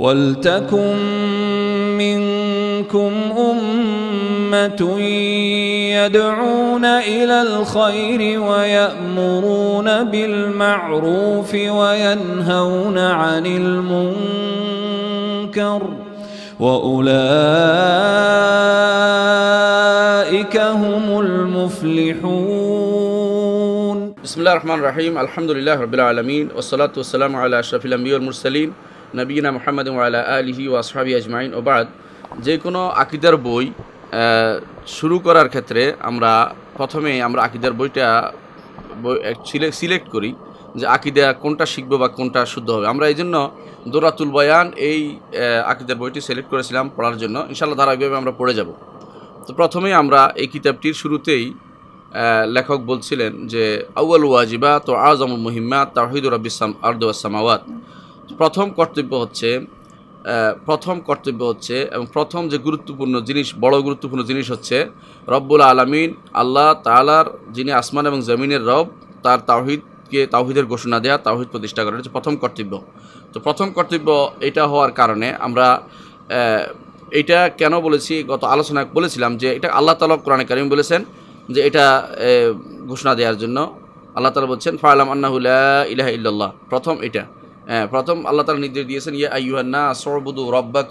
ولتكن منكم أمة يدعون إلى الخير ويأمرون بالمعروف وينهون عن المنكر وأولئك هم المفلحون بسم الله الرحمن الرحيم الحمد لله رب العالمين والصلاة والسلام على أشرف الأنبياء والمرسلين নবীনা মোহাম্মদ ওয়ালা আলহি ও আসহাবি আজমাইন বাদ যে কোনো আকিদার বই শুরু করার ক্ষেত্রে আমরা প্রথমে আমরা আকিদার বইটা সিলেক্ট করি যে আকিদা কোনটা শিখবো বা কোনটা শুদ্ধ হবে আমরা এই জন্য দোরাতুল বয়ান এই আকিদার বইটি সিলেক্ট করেছিলাম পড়ার জন্য ইনশাল্লাহ ধারাবাহিকভাবে আমরা পড়ে যাব তো প্রথমেই আমরা এই কিতাবটির শুরুতেই লেখক বলছিলেন যে আউ্বাল ওয়াজিবা তো আজম মুহিম্মা তাহিদুর রব্বিসাম আর্দামাওয়াত প্রথম কর্তব্য হচ্ছে প্রথম কর্তব্য হচ্ছে এবং প্রথম যে গুরুত্বপূর্ণ জিনিস বড় গুরুত্বপূর্ণ জিনিস হচ্ছে রব্বুল আলমিন আল্লাহ তালার যিনি আসমান এবং জমিনের রব তার তাওহিদকে তাহিদের ঘোষণা দেয়া তাহিদ প্রতিষ্ঠা করা হচ্ছে প্রথম কর্তব্য তো প্রথম কর্তব্য এটা হওয়ার কারণে আমরা এটা কেন বলেছি গত আলোচনা বলেছিলাম যে এটা আল্লাহ তালা কোরআন কারিম বলেছেন যে এটা ঘোষণা দেওয়ার জন্য আল্লাহ তালা বলছেন ফায়লাম আন্না ইলাহ ইল্লাল্লাহ প্রথম এটা হ্যাঁ, প্রথম আল্লাহ তালা নির্দেশ দিয়েছেন ইয়া আইহান্না সরবুদু খালা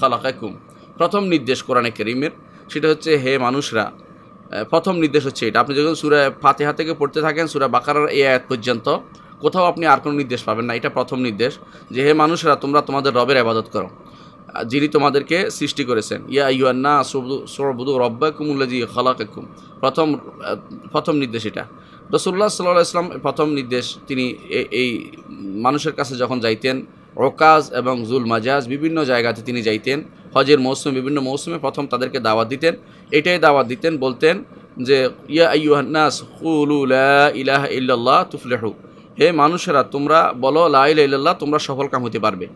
খালাকাকুম প্রথম নির্দেশ কোরআনে কেরিমের সেটা হচ্ছে হে মানুষরা প্রথম নির্দেশ হচ্ছে এটা আপনি যখন সুরা ফাতেহা থেকে পড়তে থাকেন সুরা বাকারার এ আয়াত পর্যন্ত কোথাও আপনি আর কোনো নির্দেশ পাবেন না এটা প্রথম নির্দেশ যে হে মানুষরা তোমরা তোমাদের রবের আবাদত করো যিনি তোমাদেরকে সৃষ্টি করেছেন ইয়া ইউয়ান্না সরবুদু খালা খালাকাকুম প্রথম প্রথম নির্দেশ এটা রসুল্লাহ সাল্লাহ ইসলাম প্রথম নির্দেশ তিনি এই মানুষের কাছে যখন যাইতেন রকাজ এবং জুল মাজাজ বিভিন্ন জায়গাতে তিনি যাইতেন হজের মৌসুমে বিভিন্ন মৌসুমে প্রথম তাদেরকে দাওয়াত দিতেন এটাই দাওয়াত দিতেন বলতেন যে ইয়া আইয়ান্নাস ইলাহ ইল্লাল্লাহ তুফলেহু হে মানুষেরা তোমরা বলো লাহ তোমরা সফল কাম হতে পারবে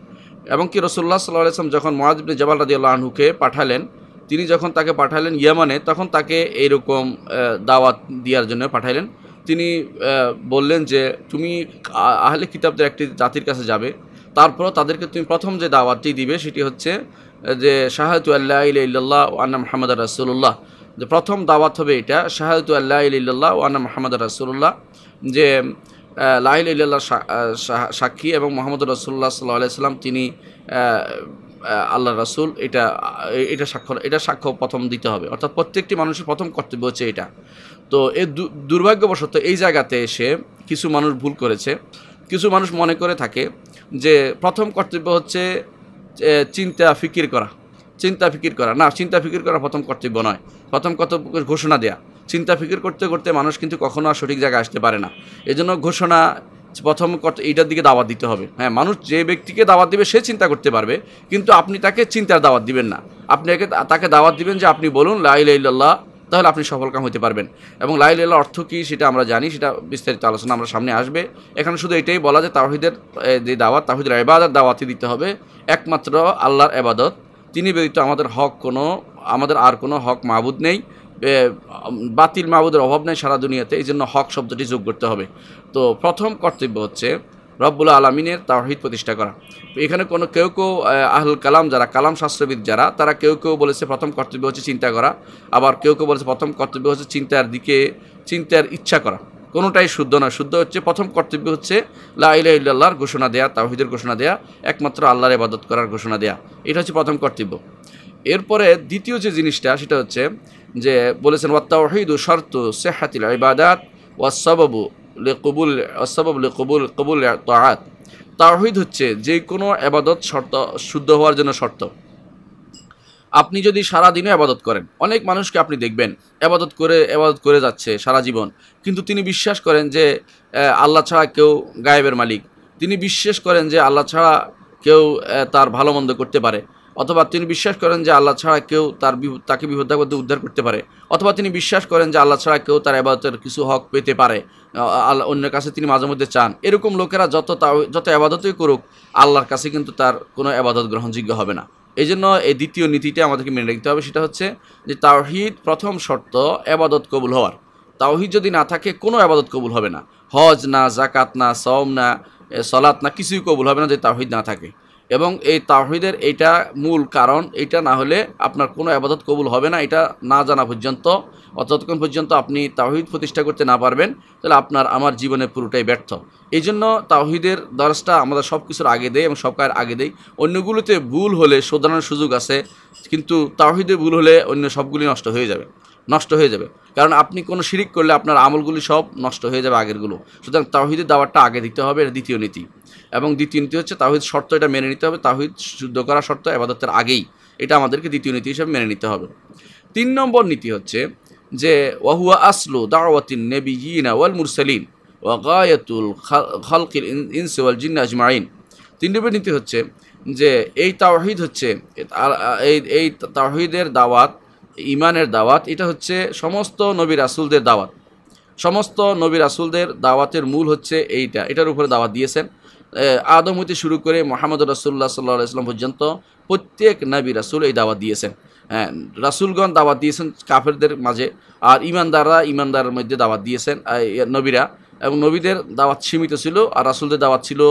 এবং কি রসুল্লাহ সাল্লাহ ইসলাম যখন মহাজিবনে জবাল রাজিউল্লাহ আনহুকে পাঠালেন তিনি যখন তাকে পাঠালেন ইয়ামানে তখন তাকে এইরকম দাওয়াত দেওয়ার জন্য পাঠালেন তিনি বললেন যে তুমি আহলে কিতাবদের একটি জাতির কাছে যাবে তারপর তাদেরকে তুমি প্রথম যে দাওয়াতটি দিবে সেটি হচ্ছে যে শাহাদু আল্লাহ ও আন্না মাহমদ রাসুল্লাহ যে প্রথম দাওয়াত হবে এটা শাহাদু আল্লাহ ও আন্না মাহমদ রাসুল্লাহ যে লাইল ইল্লাহ সাক্ষী এবং মোহাম্মদ রসুল্লাহ সাল্লাহ সাল্লাম তিনি আল্লাহ রাসুল এটা এটা সাক্ষর এটা সাক্ষ্য প্রথম দিতে হবে অর্থাৎ প্রত্যেকটি মানুষের প্রথম কর্তব্য হচ্ছে এটা তো এ দুর্ভাগ্যবশত এই জায়গাতে এসে কিছু মানুষ ভুল করেছে কিছু মানুষ মনে করে থাকে যে প্রথম কর্তব্য হচ্ছে চিন্তা ফিকির করা চিন্তা ফিকির করা না চিন্তা ফিকির করা প্রথম কর্তব্য নয় প্রথম কর্তব্য ঘোষণা দেয়া চিন্তা ফিকির করতে করতে মানুষ কিন্তু কখনো আর সঠিক জায়গায় আসতে পারে না এজন্য ঘোষণা প্রথম এইটার দিকে দাওয়াত দিতে হবে হ্যাঁ মানুষ যে ব্যক্তিকে দাওয়াত দিবে সে চিন্তা করতে পারবে কিন্তু আপনি তাকে চিন্তার দাওয়াত দিবেন না আপনি তাকে দাওয়াত দিবেন যে আপনি বলুন লাইল্লাহ তাহলে আপনি সফলকাম হতে পারবেন এবং লাইলেলা অর্থ কী সেটা আমরা জানি সেটা বিস্তারিত আলোচনা আমরা সামনে আসবে এখানে শুধু এটাই বলা যে তাহিদের যে দাওয়াত তাহিদের এবাদত দাওয়াতি দিতে হবে একমাত্র আল্লাহর এবাদত তিনি ব্যতীত আমাদের হক কোনো আমাদের আর কোনো হক মাহবুদ নেই বাতিল মাহবুদের অভাব নেই সারা দুনিয়াতে এই জন্য হক শব্দটি যোগ করতে হবে তো প্রথম কর্তব্য হচ্ছে রব্বুল আলমিনের তাওহিদ প্রতিষ্ঠা করা এখানে কোনো কেউ কেউ আহুল কালাম যারা কালাম শাস্ত্রবিদ যারা তারা কেউ কেউ বলেছে প্রথম কর্তব্য হচ্ছে চিন্তা করা আবার কেউ কেউ বলেছে প্রথম কর্তব্য হচ্ছে চিন্তার দিকে চিন্তার ইচ্ছা করা কোনোটাই শুদ্ধ না শুদ্ধ হচ্ছে প্রথম কর্তব্য হচ্ছে লাইলাহর ঘোষণা দেয়া তাহিদের ঘোষণা দেয়া একমাত্র আল্লাহর ইবাদত করার ঘোষণা দেয়া এটা হচ্ছে প্রথম কর্তব্য এরপরে দ্বিতীয় যে জিনিসটা সেটা হচ্ছে যে বলেছেন ওয়াত্তাহিদ শর্ত সেহাতিল ইবাদাত ওয়াসবাবু লেকবুল অসাবাব লেকবুল কবুল তাহাত তাহিদ হচ্ছে যে কোনো আবাদত শর্ত শুদ্ধ হওয়ার জন্য শর্ত আপনি যদি সারা দিনে আবাদত করেন অনেক মানুষকে আপনি দেখবেন আবাদত করে আবাদত করে যাচ্ছে সারা জীবন কিন্তু তিনি বিশ্বাস করেন যে আল্লাহ ছাড়া কেউ গায়েবের মালিক তিনি বিশ্বাস করেন যে আল্লাহ ছাড়া কেউ তার ভালো মন্দ করতে পারে অথবা তিনি বিশ্বাস করেন যে আল্লাহ ছাড়া কেউ তার তাকে বিপদাবদ্ধ উদ্ধার করতে পারে অথবা তিনি বিশ্বাস করেন যে আল্লাহ ছাড়া কেউ তার আবাদতের কিছু হক পেতে পারে আল্লাহ অন্যের কাছে তিনি মাঝে মধ্যে চান এরকম লোকেরা যত যত আবাদতই করুক আল্লাহর কাছে কিন্তু তার কোনো আবাদত গ্রহণযোগ্য হবে না এই জন্য এই দ্বিতীয় নীতিটা আমাদেরকে মেনে রাখতে হবে সেটা হচ্ছে যে তাওহিদ প্রথম শর্ত আবাদত কবুল হওয়ার তাওহিদ যদি না থাকে কোনো আবাদত কবুল হবে না হজ না জাকাত না সম না সলাত না কিছুই কবুল হবে না যদি তাওহিদ না থাকে এবং এই তাহিদের এটা মূল কারণ এটা না হলে আপনার কোনো আবাদত কবুল হবে না এটা না জানা পর্যন্ত অতক্ষণ পর্যন্ত আপনি তাহিদ প্রতিষ্ঠা করতে না পারবেন তাহলে আপনার আমার জীবনে পুরোটাই ব্যর্থ এই জন্য তাহিদের দরসটা আমাদের সব কিছুর আগে দেয় এবং সব আগে দেয় অন্যগুলোতে ভুল হলে শোধরানোর সুযোগ আছে কিন্তু তাহিদে ভুল হলে অন্য সবগুলি নষ্ট হয়ে যাবে নষ্ট হয়ে যাবে কারণ আপনি কোনো শিরিক করলে আপনার আমলগুলি সব নষ্ট হয়ে যাবে আগেরগুলো সুতরাং তাহিদের দাওয়াতটা আগে দিতে হবে এটা দ্বিতীয় নীতি এবং দ্বিতীয় নীতি হচ্ছে তাহিদ শর্ত এটা মেনে নিতে হবে তাহিদ শুদ্ধ করা শর্ত আবাদতের আগেই এটা আমাদেরকে দ্বিতীয় নীতি হিসেবে মেনে নিতে হবে তিন নম্বর নীতি হচ্ছে যে ওয়াহুয়া আসলো দাওয়াতিন নেবি ইনা ওয়াল মুরসালিন ওয়াগায়াতুল খালকিল ইনস ওয়াল জিন্ন আজমাইন তিন নম্বর নীতি হচ্ছে যে এই তাওহিদ হচ্ছে এই তাওহিদের দাওয়াত ইমানের দাওয়াত এটা হচ্ছে সমস্ত নবী রাসুলদের দাওয়াত সমস্ত নবী রাসুলদের দাওয়াতের মূল হচ্ছে এইটা এটার উপরে দাওয়াত দিয়েছেন আদম হইতে শুরু করে মোহাম্মদ রাসুল্লাহ সাল্লাহ ইসলাম পর্যন্ত প্রত্যেক নবী রাসুল এই দাওয়াত দিয়েছেন হ্যাঁ রাসুলগণ দাওয়াত দিয়েছেন কাফেরদের মাঝে আর ইমানদাররা ইমানদারের মধ্যে দাওয়াত দিয়েছেন নবীরা এবং নবীদের দাওয়াত সীমিত ছিল আর রাসুলদের দাওয়াত ছিল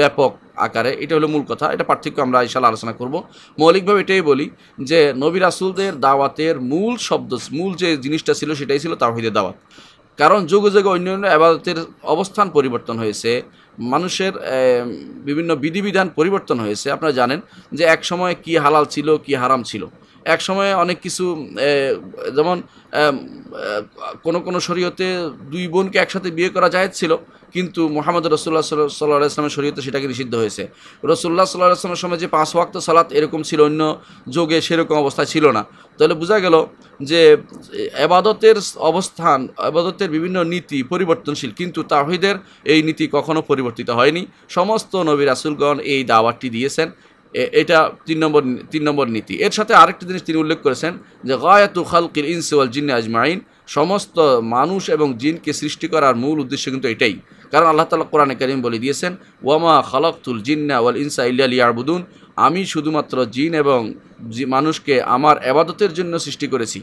ব্যাপক আকারে এটা হলো মূল কথা এটা পার্থক্য আমরা ইনশাল্লাহ আলোচনা করব মৌলিকভাবে এটাই বলি যে নবী রাসুলদের দাওয়াতের মূল শব্দ মূল যে জিনিসটা ছিল সেটাই ছিল তাহিদের দাওয়াত কারণ যুগে যুগে অন্য অন্য আবাদতের অবস্থান পরিবর্তন হয়েছে মানুষের বিভিন্ন বিধিবিধান পরিবর্তন হয়েছে আপনারা জানেন যে এক সময় কি হালাল ছিল কি হারাম ছিল এক সময়ে অনেক কিছু যেমন কোনো কোনো শরীয়তে দুই বোনকে একসাথে বিয়ে করা যায় ছিল কিন্তু মোহাম্মদ রসুল্লাহ সাল্লাহ ইসলামের শরীয়তে সেটাকে নিষিদ্ধ হয়েছে রসুল্লাহ সাল্লাহ ইসলামের সময় যে পাঁচ ওয়াক্ত সালাত এরকম ছিল অন্য যোগে সেরকম অবস্থা ছিল না তাহলে বোঝা গেল যে আবাদতের অবস্থান আবাদতের বিভিন্ন নীতি পরিবর্তনশীল কিন্তু তাহিদের এই নীতি কখনো পরিবর্তিত হয়নি সমস্ত নবী রাসুলগণ এই দাওয়াতটি দিয়েছেন এটা তিন নম্বর তিন নম্বর নীতি এর সাথে আরেকটি জিনিস তিনি উল্লেখ করেছেন যে গায়াতু খালকিল ইনসিওয়াল জিন আজমাইন সমস্ত মানুষ এবং জিনকে সৃষ্টি করার মূল উদ্দেশ্য কিন্তু এটাই কারণ আল্লাহ তালা কোরআনে করিম বলে দিয়েছেন ওয়ামা খালাকতুল জিন্না ওয়াল ইনসা ইয়াবুদুন আমি শুধুমাত্র জিন এবং মানুষকে আমার আবাদতের জন্য সৃষ্টি করেছি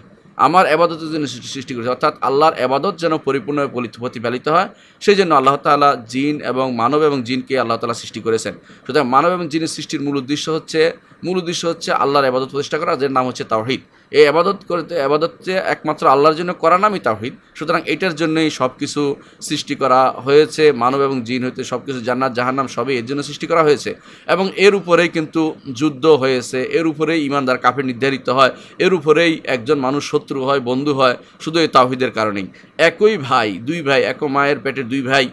আমার আবাদতের জন্য সৃষ্টি করেছে অর্থাৎ আল্লাহর আবাদত যেন পরিপূর্ণভাবে প্রতিপালিত হয় সেই জন্য আল্লাহ তালা জিন এবং মানব এবং জিনকে আল্লাহ তালা সৃষ্টি করেছেন সুতরাং মানব এবং জিনের সৃষ্টির মূল উদ্দেশ্য হচ্ছে মূল উদ্দেশ্য হচ্ছে আল্লাহর আবাদত প্রতিষ্ঠা করা যার নাম হচ্ছে তাওহিদ এই আবাদত করতে আবাদত যে একমাত্র আল্লাহর জন্য করা নামই তাহিদ সুতরাং এটার জন্যই সব কিছু সৃষ্টি করা হয়েছে মানব এবং জিন হইতে সব কিছু জান্নাত জাহান্নাম সবই এর জন্য সৃষ্টি করা হয়েছে এবং এর উপরেই কিন্তু যুদ্ধ হয়েছে এর উপরেই ইমানদার কাফের নির্ধারিত হয় এর উপরেই একজন মানুষ শত্রু হয় বন্ধু হয় শুধু এই তাহিদের কারণেই একই ভাই দুই ভাই এক মায়ের পেটের দুই ভাই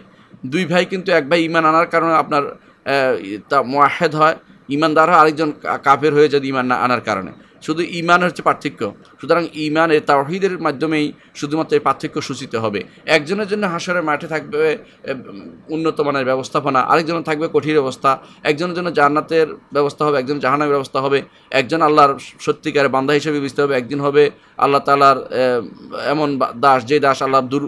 দুই ভাই কিন্তু এক ভাই ইমান আনার কারণে আপনার তা মহেদ হয় ইমানদার হয় আরেকজন কাফের হয়ে যদি ইমান না আনার কারণে শুধু ইমান হচ্ছে পার্থক্য সুতরাং ইমানের তাওহিদের মাধ্যমেই শুধুমাত্র এই পার্থক্য সূচিত হবে একজনের জন্য হাসরের মাঠে থাকবে উন্নত মানের ব্যবস্থাপনা আরেকজনের থাকবে কঠিন অবস্থা একজনের জন্য জান্নাতের ব্যবস্থা হবে একজন জাহানের ব্যবস্থা হবে একজন আল্লাহর সত্যিকার বান্ধা হিসেবে বুঝতে হবে একদিন হবে আল্লাহ তালার এমন দাস যে দাস আল্লাহ দুর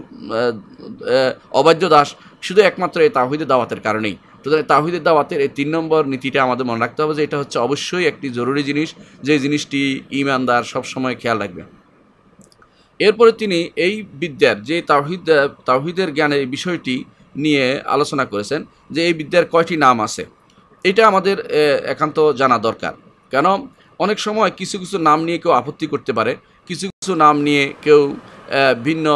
অবাধ্য দাস শুধু একমাত্র এই তাহিদের দাওয়াতের কারণেই সুতরাং তাহিদের দাওয়াতের এই তিন নম্বর নীতিটা আমাদের মনে রাখতে হবে যে এটা হচ্ছে অবশ্যই একটি জরুরি জিনিস যে জিনিসটি ইমানদার সবসময় খেয়াল রাখবে এরপরে তিনি এই বিদ্যার যে তাহিদ তাহিদের জ্ঞানের বিষয়টি নিয়ে আলোচনা করেছেন যে এই বিদ্যার কয়টি নাম আছে এটা আমাদের একান্ত জানা দরকার কেন অনেক সময় কিছু কিছু নাম নিয়ে কেউ আপত্তি করতে পারে কিছু কিছু নাম নিয়ে কেউ ভিন্ন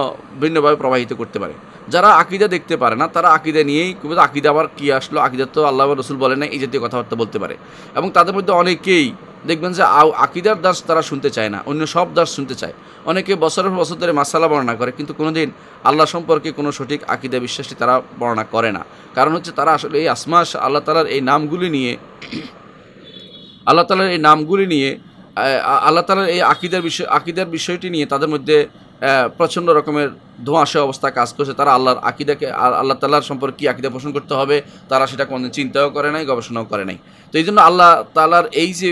ভিন্নভাবে প্রবাহিত করতে পারে যারা আকিদা দেখতে পারে না তারা আকিদা নিয়েই আকিদা আবার কী আসলো আকিদা তো আল্লাহ রসুল বলে না এই জাতীয় কথাবার্তা বলতে পারে এবং তাদের মধ্যে অনেকেই দেখবেন যে আকিদার দাস তারা শুনতে চায় না অন্য সব দাস শুনতে চায় অনেকে বছরের বছর ধরে মাসালা বর্ণনা করে কিন্তু কোনো দিন আল্লাহ সম্পর্কে কোনো সঠিক আকিদা বিশ্বাসটি তারা বর্ণনা করে না কারণ হচ্ছে তারা আসলে এই আসমাস আল্লাহ তালার এই নামগুলি নিয়ে আল্লাহ তালার এই নামগুলি নিয়ে আল্লাহ তালার এই আকিদার বিষয় আকিদার বিষয়টি নিয়ে তাদের মধ্যে প্রচণ্ড রকমের ধোঁয়াশে অবস্থা কাজ করছে তারা আল্লাহর আকিদাকে আর আল্লাহ তাল্লাহর সম্পর্কে কী আকিদা পোষণ করতে হবে তারা সেটা কোনো চিন্তাও করে নাই গবেষণাও করে নাই তো এই জন্য আল্লাহ তালার এই যে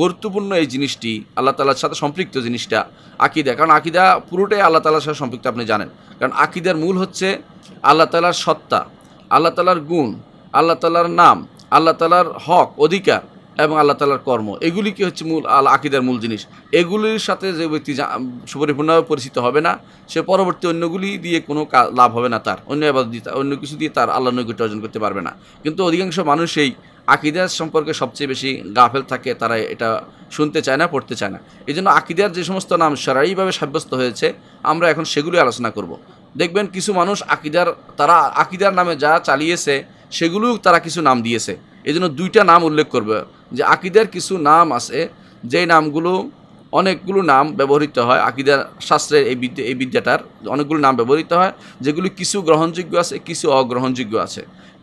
গুরুত্বপূর্ণ এই জিনিসটি আল্লাহ তালার সাথে সম্পৃক্ত জিনিসটা আকিদা কারণ আকিদা পুরোটাই আল্লাহ তালার সাথে সম্পৃক্ত আপনি জানেন কারণ আকিদার মূল হচ্ছে আল্লাহ তালার সত্তা আল্লাহ তালার গুণ আল্লাহ তালার নাম আল্লাহ তালার হক অধিকার এবং আল্লাহ তালার কর্ম এগুলি কি হচ্ছে মূল আল আকিদার মূল জিনিস এগুলির সাথে যে ব্যক্তি সুপরিপূর্ণভাবে পরিচিত হবে না সে পরবর্তী অন্যগুলি দিয়ে কোনো লাভ হবে না তার অন্য অন্য কিছু দিয়ে তার আল্লাহ নৈকট্য অর্জন করতে পারবে না কিন্তু অধিকাংশ মানুষ এই আকিদার সম্পর্কে সবচেয়ে বেশি গাফেল থাকে তারা এটা শুনতে চায় না পড়তে চায় না এই জন্য আকিদার যে সমস্ত নাম সরাইভাবে সাব্যস্ত হয়েছে আমরা এখন সেগুলি আলোচনা করব দেখবেন কিছু মানুষ আকিদার তারা আকিদার নামে যা চালিয়েছে সেগুলোও তারা কিছু নাম দিয়েছে এই জন্য দুইটা নাম উল্লেখ করবে যে আকিদার কিছু নাম আছে যে নামগুলো অনেকগুলো নাম ব্যবহৃত হয় আকিদার শাস্ত্রের এই বিদ্যা এই বিদ্যাটার অনেকগুলো নাম ব্যবহৃত হয় যেগুলি কিছু গ্রহণযোগ্য আছে কিছু অগ্রহণযোগ্য আছে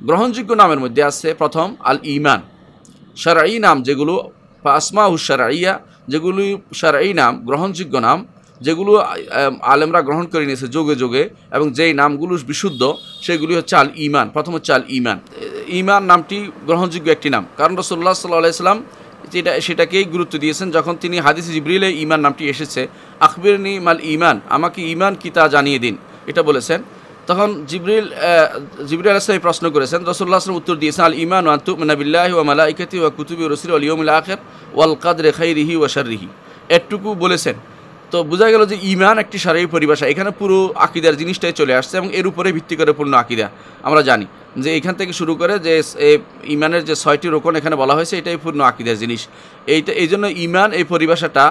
গ্রহণযোগ্য নামের মধ্যে আছে প্রথম আল ইমান সারাই নাম যেগুলো আসমা হুসারাইয়া যেগুলি সারাই নাম গ্রহণযোগ্য নাম যেগুলো আলেমরা গ্রহণ করে নিয়েছে যোগে যোগে এবং যেই নামগুলো বিশুদ্ধ সেগুলি হচ্ছে আল ইমান প্রথম হচ্ছে আল ইমান ইমান নামটি গ্রহণযোগ্য একটি নাম কারণ রসল্লাহ সাল্লাহ ইসলাম যেটা সেটাকেই গুরুত্ব দিয়েছেন যখন তিনি হাদিস জিবরিলে ইমান নামটি এসেছে আকবিরনি মাল ইমান আমাকে ইমান কি তা জানিয়ে দিন এটা বলেছেন তখন জিবরিল জিবরিল আলাহিসাম প্রশ্ন করেছেন রসুল্লাহ আসলাম উত্তর দিয়েছেন আল ইমান আন্তু নাবিল্লাহি ওয়া ইকাতি ওয়া কুতুবি রসুল আলিয়মুল আখের ওয়াল কাদ রেখাই রিহি ওয়া শার রিহি এটুকু বলেছেন তো বোঝা গেল যে ইমান একটি সারাই পরিভাষা এখানে পুরো আকিদার জিনিসটাই চলে আসছে এবং এর উপরে ভিত্তি করে পূর্ণ আকিদা আমরা জানি যে এখান থেকে শুরু করে যে ইমানের যে ছয়টি রোকন এখানে বলা হয়েছে এটাই পূর্ণ আকিদার জিনিস এইটা এই জন্য ইমান এই পরিভাষাটা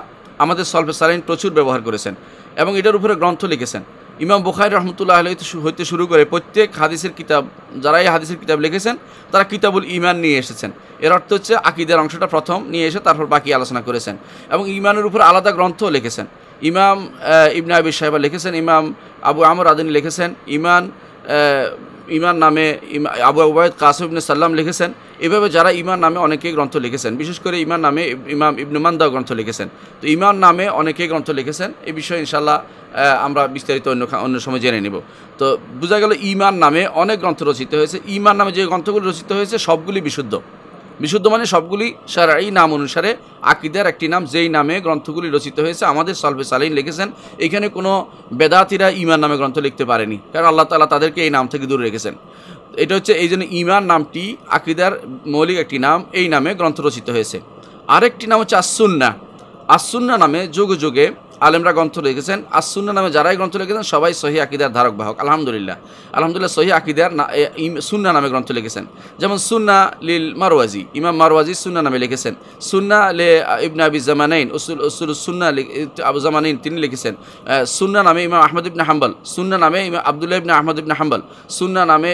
আমাদের সলফে সালাইন প্রচুর ব্যবহার করেছেন এবং এটার উপরে গ্রন্থ লিখেছেন ইমাম বুখারি রহমতুল্লাহ আলহ হইতে শুরু করে প্রত্যেক হাদিসের কিতাব যারা এই হাদিসের কিতাব লিখেছেন তারা কিতাবুল ইমান নিয়ে এসেছেন এর অর্থ হচ্ছে আকিদের অংশটা প্রথম নিয়ে এসে তারপর বাকি আলোচনা করেছেন এবং ইমানের উপর আলাদা গ্রন্থও লিখেছেন ইমাম ইবনা আবি সাহেবা লিখেছেন ইমাম আবু আমর আদিন লিখেছেন ইমান ইমান নামে আবু আবায়দ কাসম ইবনে সাল্লাম লিখেছেন এভাবে যারা ইমান নামে অনেকেই গ্রন্থ লিখেছেন বিশেষ করে ইমান নামে ইমাম মান্দা গ্রন্থ লিখেছেন তো ইমান নামে অনেকেই গ্রন্থ লিখেছেন এ বিষয়ে ইনশাল্লাহ আমরা বিস্তারিত অন্য অন্য সময় জেনে নেব তো বোঝা গেল ইমান নামে অনেক গ্রন্থ রচিত হয়েছে ইমান নামে যে গ্রন্থগুলো রচিত হয়েছে সবগুলি বিশুদ্ধ বিশুদ্ধ মানে সবগুলি সারা এই নাম অনুসারে আকিদার একটি নাম যেই নামে গ্রন্থগুলি রচিত হয়েছে আমাদের সালফে সালেহিন লিখেছেন এখানে কোনো বেদাতিরা ইমান নামে গ্রন্থ লিখতে পারেনি কারণ আল্লাহ তালা তাদেরকে এই নাম থেকে দূরে রেখেছেন এটা হচ্ছে এই জন্য ইমান নামটি আকিদার মৌলিক একটি নাম এই নামে গ্রন্থ রচিত হয়েছে আরেকটি নাম হচ্ছে আসুন্না আসুন্না নামে যুগে যুগে আলেমরা গ্রন্থ লিখেছেন আসুন্না নামে যারাই গ্রন্থ লিখেছেন সবাই সহি আকিদার ধারক বাহক আলহামদুলিল্লাহ আলহামদুলিল্লাহ সহি আকিদার সুন্না নামে গ্রন্থ লিখেছেন যেমন সুন্না লিল মারওয়াজি ইমাম মারওয়াজি সুন্না নামে লিখেছেন সুন্না লে ইবনা আবি জামানাইন উসুল উসুল সুন্না আবু জামানাইন তিনি লিখেছেন সুন্না নামে ইমাম আহমদ ইবনা হাম্বাল সুন্না নামে ইমাম আবদুল্লাহ ইবনা আহমদ ইবনা হাম্বাল সুন্না নামে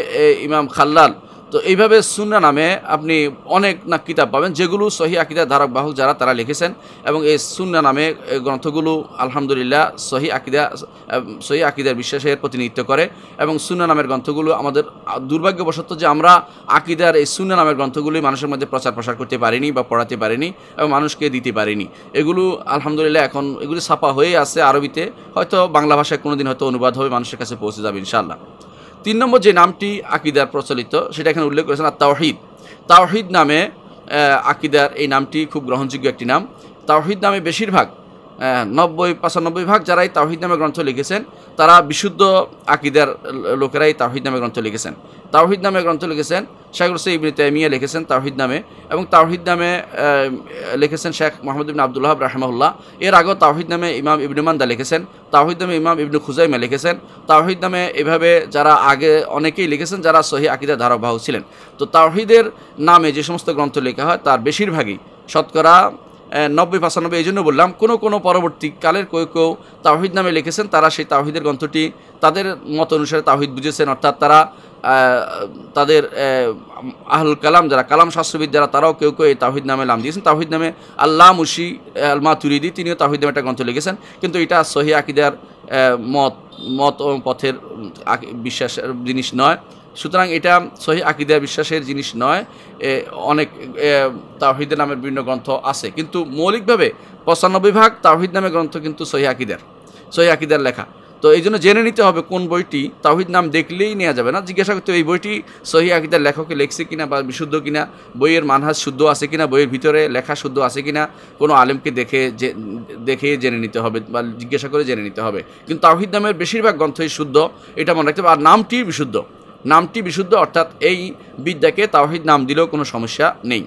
ইমাম খাল্লাল তো এইভাবে সুন্না নামে আপনি অনেক না কিতাব পাবেন যেগুলো সহি আকিদা ধারক বাহক যারা তারা লিখেছেন এবং এই সুন্না নামে গ্রন্থগুলো আলহামদুলিল্লাহ সহি আকিদা সহি আকিদার বিশ্বাসের প্রতিনিধিত্ব করে এবং সুন্না নামের গ্রন্থগুলো আমাদের দুর্ভাগ্যবশত যে আমরা আকিদার এই সুন্না নামের গ্রন্থগুলি মানুষের মধ্যে প্রচার প্রসার করতে পারিনি বা পড়াতে পারিনি এবং মানুষকে দিতে পারিনি এগুলো আলহামদুলিল্লাহ এখন এগুলি ছাপা হয়ে আছে আরবিতে হয়তো বাংলা ভাষায় কোনোদিন হয়তো অনুবাদ হবে মানুষের কাছে পৌঁছে যাবে ইনশাআল্লাহ তিন নম্বর যে নামটি আকিদার প্রচলিত সেটা এখানে উল্লেখ করেছেন আর তাওহিদ তাওহিদ নামে আকিদার এই নামটি খুব গ্রহণযোগ্য একটি নাম তাওহিদ নামে বেশিরভাগ হ্যাঁ, নব্বই পঁচানব্বই ভাগ যারাই তাহিদ নামে গ্রন্থ লিখেছেন তারা বিশুদ্ধ আকিদের লোকেরাই তাহিদ নামে গ্রন্থ লিখেছেন তাওহিদ নামে গ্রন্থ লিখেছেন শেখ রসে ইবনে তাইমিয়া লিখেছেন তাওহিদ নামে এবং তাওহিদ নামে লিখেছেন শেখ মোহাম্মদ ইবিন আবদুল্লাহ রাহমাহুল্লাহ এর আগেও তাওহিদ নামে ইমাম ইবনুমান্দা লিখেছেন তাহিদ নামে ইমাম ইবনু খুজাইমা লিখেছেন তাওহিদ নামে এভাবে যারা আগে অনেকেই লিখেছেন যারা সহি আকিদের ধারাবাহ ছিলেন তো তাওহিদের নামে যে সমস্ত গ্রন্থ লেখা হয় তার বেশিরভাগই শতকরা নব্বই পঁচানব্বই এই জন্য বললাম কোনো কোনো পরবর্তীকালের কেউ কেউ তাওহিদ নামে লিখেছেন তারা সেই তাওহিদের গ্রন্থটি তাদের মত অনুসারে তাওহিদ বুঝেছেন অর্থাৎ তারা তাদের আহুল কালাম যারা কালাম শাস্ত্রবিদ যারা তারাও কেউ কেউ এই তাহিদ নামে নাম দিয়েছেন তাহিদ নামে আল্লাহ মুশি আলমা তুরিদি তিনিও তাহিদ নামে একটা গ্রন্থ লিখেছেন কিন্তু এটা সহি আকিদার মত মত পথের বিশ্বাসের জিনিস নয় সুতরাং এটা সহি আকিদা বিশ্বাসের জিনিস নয় অনেক তাহিদের নামের বিভিন্ন গ্রন্থ আছে কিন্তু মৌলিকভাবে পঁচানব্বই ভাগ তাওহিদ নামের গ্রন্থ কিন্তু সহি আকিদার সহি আকিদের লেখা তো এই জন্য জেনে নিতে হবে কোন বইটি তাওহিদ নাম দেখলেই নেওয়া যাবে না জিজ্ঞাসা করতে এই বইটি সহি আকিদার লেখকে লেখছে কিনা বা বিশুদ্ধ কিনা বইয়ের মানহাজ শুদ্ধ আছে কিনা বইয়ের ভিতরে লেখা শুদ্ধ আছে কিনা কোনো আলেমকে দেখে যে দেখে জেনে নিতে হবে বা জিজ্ঞাসা করে জেনে নিতে হবে কিন্তু তাওহিদ নামের বেশিরভাগ গ্রন্থই শুদ্ধ এটা মনে রাখতে হবে আর নামটি বিশুদ্ধ নামটি বিশুদ্ধ অর্থাৎ এই বিদ্যাকে তাওহিদ নাম দিলেও কোনো সমস্যা নেই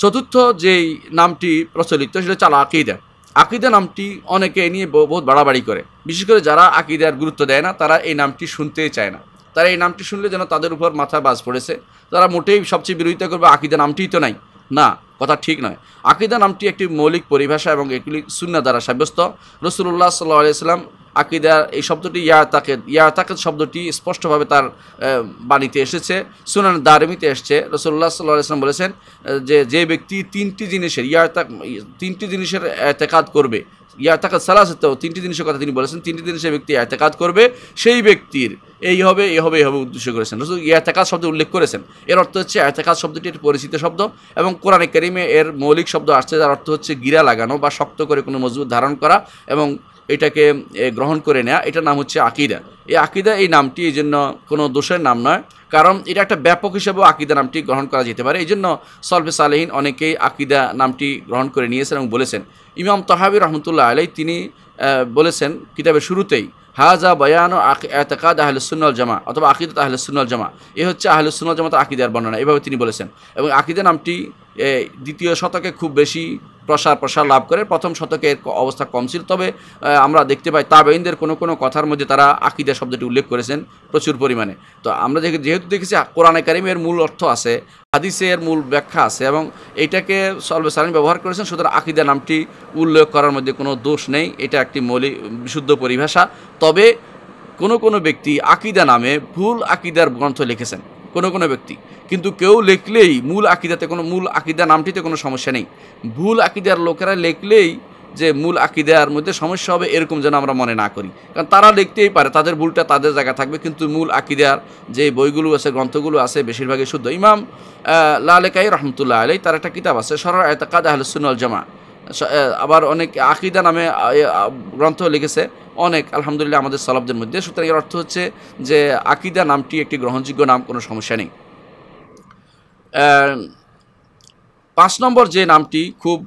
চতুর্থ যেই নামটি প্রচলিত সেটা চালা আকিদা আকিদা নামটি অনেকে নিয়ে বহুত বাড়াবাড়ি করে বিশেষ করে যারা আকিদার গুরুত্ব দেয় না তারা এই নামটি শুনতেই চায় না তারা এই নামটি শুনলে যেন তাদের উপর মাথা বাজ পড়েছে তারা মোটেই সবচেয়ে বিরোধিতা করবে আকিদা নামটিই তো নাই না কথা ঠিক নয় আকিদা নামটি একটি মৌলিক পরিভাষা এবং এগুলি সুন্না দ্বারা সাব্যস্ত রসুল্লাহ সাল্লাহ আলিয়া আকিদা এই শব্দটি ইয়া তাকেদ ইয়া তাকেদ শব্দটি স্পষ্টভাবে তার বাণীতে এসেছে সুনান দারমিতে এসছে রসল্লা সাল্লাহ ইসলাম বলেছেন যে যে ব্যক্তি তিনটি জিনিসের ইয়া তাক তিনটি জিনিসের এতেকাদ করবে ইয়া তাকাত সালাসেতেও তিনটি জিনিসের কথা তিনি বলেছেন তিনটি জিনিসের ব্যক্তি এতেকাদ করবে সেই ব্যক্তির এই হবে এই হবে এই হবে উদ্দেশ্য করেছেন রসুল এতেকাজ শব্দ উল্লেখ করেছেন এর অর্থ হচ্ছে এতেকাজ শব্দটি একটি পরিচিত শব্দ এবং কোরআনে কেরিমে এর মৌলিক শব্দ আসছে যার অর্থ হচ্ছে গিরা লাগানো বা শক্ত করে কোনো মজবুত ধারণ করা এবং এটাকে গ্রহণ করে নেয়া এটার নাম হচ্ছে আকিদা এই আকিদা এই নামটি এই জন্য কোনো দোষের নাম নয় কারণ এটা একটা ব্যাপক হিসেবেও আকিদা নামটি গ্রহণ করা যেতে পারে এই জন্য সলফে সালেহীন অনেকেই আকিদা নামটি গ্রহণ করে নিয়েছেন এবং বলেছেন ইমাম তহাবি রহমতুল্লাহ আলাই তিনি বলেছেন কিতাবের শুরুতেই হাজা বয়ান ও এতকাদ আহলুসুন্নল জামা অথবা আকিদত আহলুসুন্নল জামা এ হচ্ছে আহলুসুন্নল জামাত আকিদার বর্ণনা এভাবে তিনি বলেছেন এবং আকিদা নামটি দ্বিতীয় শতকে খুব বেশি প্রসার প্রসার লাভ করে প্রথম শতকে অবস্থা কম ছিল তবে আমরা দেখতে পাই তাবেইনদের কোনো কোনো কথার মধ্যে তারা আকিদা শব্দটি উল্লেখ করেছেন প্রচুর পরিমাণে তো আমরা যেহেতু দেখেছি কোরআনে কারিমের মূল অর্থ আছে হাদিসের মূল ব্যাখ্যা আছে এবং এটাকে সলবে সালাম ব্যবহার করেছেন সুতরাং আকিদা নামটি উল্লেখ করার মধ্যে কোনো দোষ নেই এটা একটি মৌলিক বিশুদ্ধ পরিভাষা তবে কোনো কোনো ব্যক্তি আকিদা নামে ভুল আকিদার গ্রন্থ লিখেছেন কোনো কোনো ব্যক্তি কিন্তু কেউ লিখলেই মূল আকিদাতে কোনো মূল আকিদা নামটিতে কোনো সমস্যা নেই ভুল আকিদার লোকেরা লিখলেই যে মূল আকিদার মধ্যে সমস্যা হবে এরকম যেন আমরা মনে না করি কারণ তারা লিখতেই পারে তাদের ভুলটা তাদের জায়গা থাকবে কিন্তু মূল আকিদার যে বইগুলো আছে গ্রন্থগুলো আছে বেশিরভাগই শুদ্ধ ইমাম লালেকাই রহমতুল্লাহ আলাই তার একটা কিতাব আছে সরার এতাকাদ আহলসুল জামা আবার অনেক আকিদা নামে গ্রন্থ লিখেছে অনেক আলহামদুলিল্লাহ আমাদের সলাবদের মধ্যে সুতরাং এর অর্থ হচ্ছে যে আকিদা নামটি একটি গ্রহণযোগ্য নাম কোনো সমস্যা নেই পাঁচ নম্বর যে নামটি খুব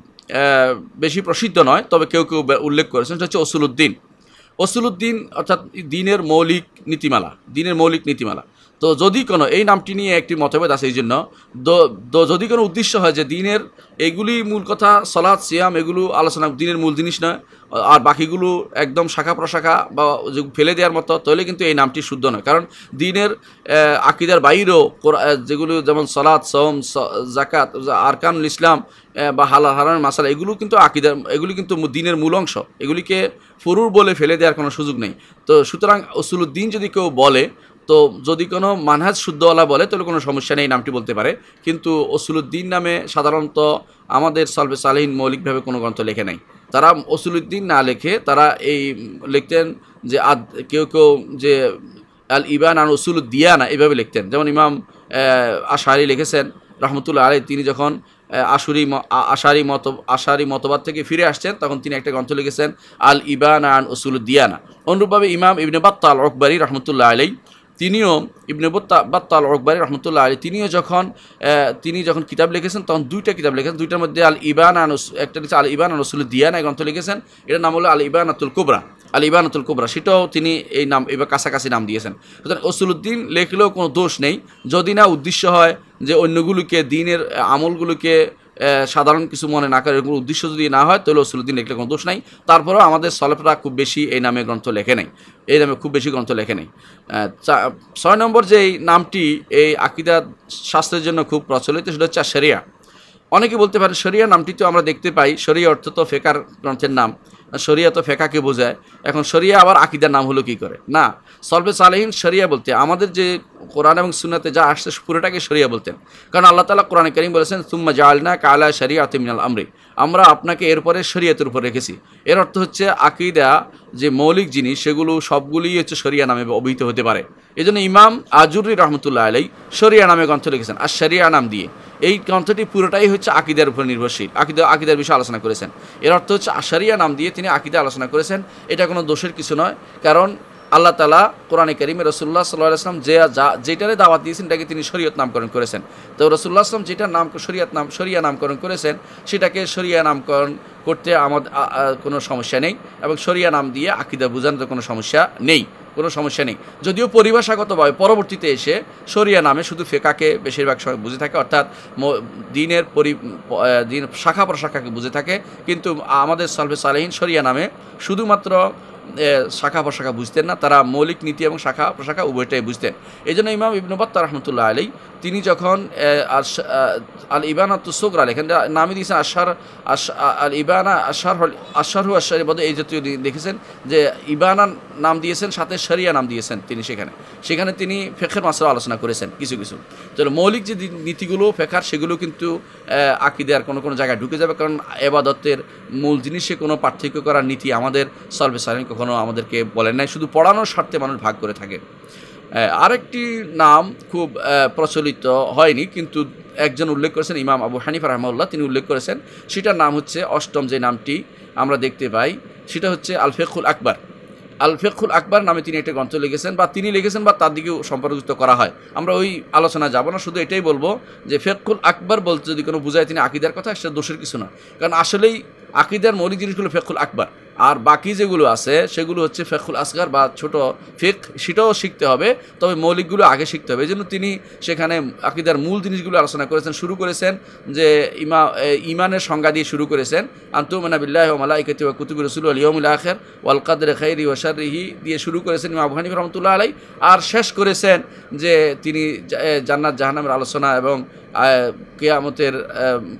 বেশি প্রসিদ্ধ নয় তবে কেউ কেউ উল্লেখ করেছেন সেটা হচ্ছে অসুলুদ্দিন অসুলুদ্দিন অর্থাৎ দিনের মৌলিক নীতিমালা দিনের মৌলিক নীতিমালা তো যদি কোনো এই নামটি নিয়ে একটি মতভেদ আছে এই জন্য যদি কোনো উদ্দেশ্য হয় যে দিনের এগুলি মূল কথা সলাদ সিয়াম এগুলো আলোচনা দিনের মূল জিনিস নয় আর বাকিগুলো একদম শাখা প্রশাখা বা ফেলে দেওয়ার মতো তাহলে কিন্তু এই নামটি শুদ্ধ নয় কারণ দিনের আকিদার বাইরেও যেগুলো যেমন সলাদ সোম জাকাত আরকানুল ইসলাম বা হালা হারান মাসালা এগুলো কিন্তু আকিদার এগুলি কিন্তু দিনের মূল অংশ এগুলিকে ফুরুর বলে ফেলে দেওয়ার কোনো সুযোগ নেই তো সুতরাং উসুলুদ্দিন যদি কেউ বলে তো যদি কোনো মানহাজ শুদ্ধওয়ালা বলে তাহলে কোনো সমস্যা নেই নামটি বলতে পারে কিন্তু অসুলুদ্দিন নামে সাধারণত আমাদের সালবে সালহীন মৌলিকভাবে কোনো গ্রন্থ লেখে নাই তারা অসুলুদ্দিন না লেখে তারা এই লিখতেন যে আদ কেউ কেউ যে আল ইবান আর ওসুলুদ্দিয়ানা এভাবে লিখতেন যেমন ইমাম আশাহারি লিখেছেন রহমতুল্লা আলী তিনি যখন আশুরি আশারি মত আশারি মতবাদ থেকে ফিরে আসছেন তখন তিনি একটা গ্রন্থ লিখেছেন আল ইবান আন দিয়ানা অনুরূপভাবে ইমাম ইবনে আল আকবরী রহমতুল্লাহ আলী তিনিও ইবনে বাত্তাল আকবরী রহমতুল্লাহ আলী তিনিও যখন তিনি যখন কিতাব লিখেছেন তখন দুইটা কিতাব লিখেছেন দুইটার মধ্যে আল ইবান আনস একটা লিখেছে আল ইবান আনসুল দিয়ানা গ্রন্থ লিখেছেন এটার নাম হলো আল ইবান আতুল কুবরা আল আতুল কুবরা সেটাও তিনি এই নাম এবার কাছাকাছি নাম দিয়েছেন সুতরাং ওসুলুদ্দিন লেখলেও কোনো দোষ নেই যদি না উদ্দেশ্য হয় যে অন্যগুলোকে দিনের আমলগুলোকে সাধারণ কিছু মনে না করে এরকম উদ্দেশ্য যদি না হয় তাহলে ওসলুদ্দিন লিখলে কোনো দোষ নাই তারপরেও আমাদের সলেফরা খুব বেশি এই নামে গ্রন্থ লেখে নেই এই নামে খুব বেশি গ্রন্থ লেখে নেই ছয় নম্বর যে নামটি এই আকিদা শাস্ত্রের জন্য খুব প্রচলিত সেটা হচ্ছে শরিয়া অনেকে বলতে পারে শরিয়া নামটি তো আমরা দেখতে পাই শরিয়া অর্থ তো ফেকার গ্রন্থের নাম শরিয়া তো ফেকাকে বোঝায় এখন শরিয়া আবার আকিদার নাম হলো কি করে না সলফে সালেহীন শরিয়া বলতে আমাদের যে কোরআন এবং সুনাতে যা আসছে পুরোটাকে সরিয়া বলতেন কারণ আল্লাহ তালা কোরআন করিম বলেছেন তুম্মা জালনা কালা শরিয়া আতমিনাল আমরি আমরা আপনাকে এরপরে শরিয়াতের উপর রেখেছি এর অর্থ হচ্ছে আকিদা যে মৌলিক জিনিস সেগুলো সবগুলিই হচ্ছে শরিয়া নামে অবহিত হতে পারে এজন্য ইমাম আজুরি রহমতুল্লাহ আলাই শরিয়া নামে গ্রন্থ লিখেছেন আর শরিয়া নাম দিয়ে এই গ্রন্থটি পুরোটাই হচ্ছে আকিদার উপর নির্ভরশীল আকিদা আকিদার বিষয়ে আলোচনা করেছেন এর অর্থ হচ্ছে আশারিয়া নাম দিয়ে তিনি আকিদা আলোচনা করেছেন এটা কোনো দোষের কিছু নয় কারণ আল্লাহ তালা কোরআন করিমে রসুল্লাহ সাল্লাহ আসলাম যে যা যেটারে দাওয়াত দিয়েছেন এটাকে তিনি শরীয়ত নামকরণ করেছেন তো রসুল্লাহ আসলাম যেটার নাম শরিয়াত নাম শরিয়া নামকরণ করেছেন সেটাকে শরিয়া নামকরণ করতে আমাদের কোনো সমস্যা নেই এবং শরিয়া নাম দিয়ে আকিদা বোঝানোর কোনো সমস্যা নেই কোনো সমস্যা নেই যদিও পরিভাষাগতভাবে পরবর্তীতে এসে শরিয়া নামে শুধু ফেকাকে বেশিরভাগ সময় বুঝে থাকে অর্থাৎ দিনের পরি দিন শাখা প্রশাখাকে বুঝে থাকে কিন্তু আমাদের সালভে সালেহীন শরিয়া নামে শুধুমাত্র শাখা প্রশাখা বুঝতেন না তারা মৌলিক নীতি এবং শাখা প্রশাখা উভয়টাই বুঝতেন এই জন্য ইমাম ইবনুবাত্তা রহমতুল্লাহ আলী তিনি যখন আল ইবানা তুসোকরা লেখেন নামে দিয়েছেন আশার আল ইবানা আশার আশারহু আশার বদে এই জাতীয় দেখেছেন যে ইবানা নাম দিয়েছেন সাথে শরিয়া নাম দিয়েছেন তিনি সেখানে সেখানে তিনি ফেখের মাসরা আলোচনা করেছেন কিছু কিছু তো মৌলিক যে নীতিগুলো ফেখার সেগুলো কিন্তু দেওয়ার কোনো কোনো জায়গায় ঢুকে যাবে কারণ এবাদতের মূল জিনিসে কোনো পার্থক্য করার নীতি আমাদের সলভে কখনও কখনো আমাদেরকে বলেন নাই শুধু পড়ানোর স্বার্থে মানুষ ভাগ করে থাকে আরেকটি নাম খুব প্রচলিত হয়নি কিন্তু একজন উল্লেখ করেছেন ইমাম আবু হানিফ রহমাউল্লাহ তিনি উল্লেখ করেছেন সেটার নাম হচ্ছে অষ্টম যে নামটি আমরা দেখতে পাই সেটা হচ্ছে আলফেকুল আকবর আলফেকুল আকবর নামে তিনি একটা গ্রন্থ লিখেছেন বা তিনি লিখেছেন বা তার দিকেও সম্পর্কযুক্ত করা হয় আমরা ওই আলোচনা যাব না শুধু এটাই বলবো যে ফেকুল আকবর বলতে যদি কোনো বুঝায় তিনি আকিদার কথা সেটা দোষের কিছু না কারণ আসলেই আকিদার মৌলিক জিনিসগুলো ফেকুল আকবর আর বাকি যেগুলো আছে সেগুলো হচ্ছে ফেকুল আসগার বা ছোট ফেক সেটাও শিখতে হবে তবে মৌলিকগুলো আগে শিখতে হবে এই জন্য তিনি সেখানে আকিদার মূল জিনিসগুলো আলোচনা করেছেন শুরু করেছেন যে ইমা ইমানের সংজ্ঞা দিয়ে শুরু করেছেন আন্তুমানাবিল্লাহ ইকতি ওয়া কুতুব রসুল আলিয়মুল আখের ওয়াল কাদের খাইরি ওয়াশারিহি দিয়ে শুরু করেছেন ইমা আফগানি রহমতুল্লাহ আলাই আর শেষ করেছেন যে তিনি জান্নাত জাহানামের আলোচনা এবং কেয়ামতের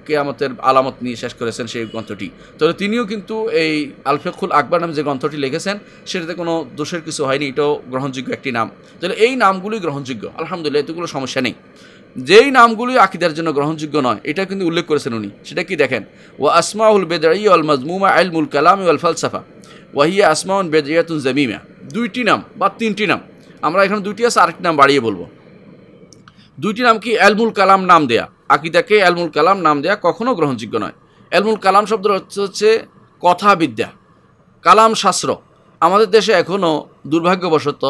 কেয়ামতের আলামত নিয়ে শেষ করেছেন সেই গ্রন্থটি তো তিনিও কিন্তু এই আলফেকুল আকবর নাম যে গ্রন্থটি লিখেছেন সেটাতে কোনো দোষের কিছু হয়নি এটাও গ্রহণযোগ্য একটি নাম তাহলে এই নামগুলি গ্রহণযোগ্য আলহামদুলিল্লাহ এতগুলো সমস্যা নেই যেই নামগুলি আকিদার জন্য গ্রহণযোগ্য নয় এটা কিন্তু উল্লেখ করেছেন উনি সেটা কি দেখেন ও আসমাউল বেদাই অল মজমুমা মুল কালাম আল ফালসাফা ওয়াহিয়া আসমাউন বেদাইয়াতুল জামিমা দুইটি নাম বা তিনটি নাম আমরা এখানে দুইটি আছে আরেকটি নাম বাড়িয়ে বলবো দুইটি নাম কি অ্যালমুল কালাম নাম দেয়া আকিদাকে এলমুল কালাম নাম দেয়া কখনও গ্রহণযোগ্য নয় এলমুল কালাম শব্দের অর্থ হচ্ছে কথাবিদ্যা কালাম শাস্ত্র আমাদের দেশে এখনও দুর্ভাগ্যবশত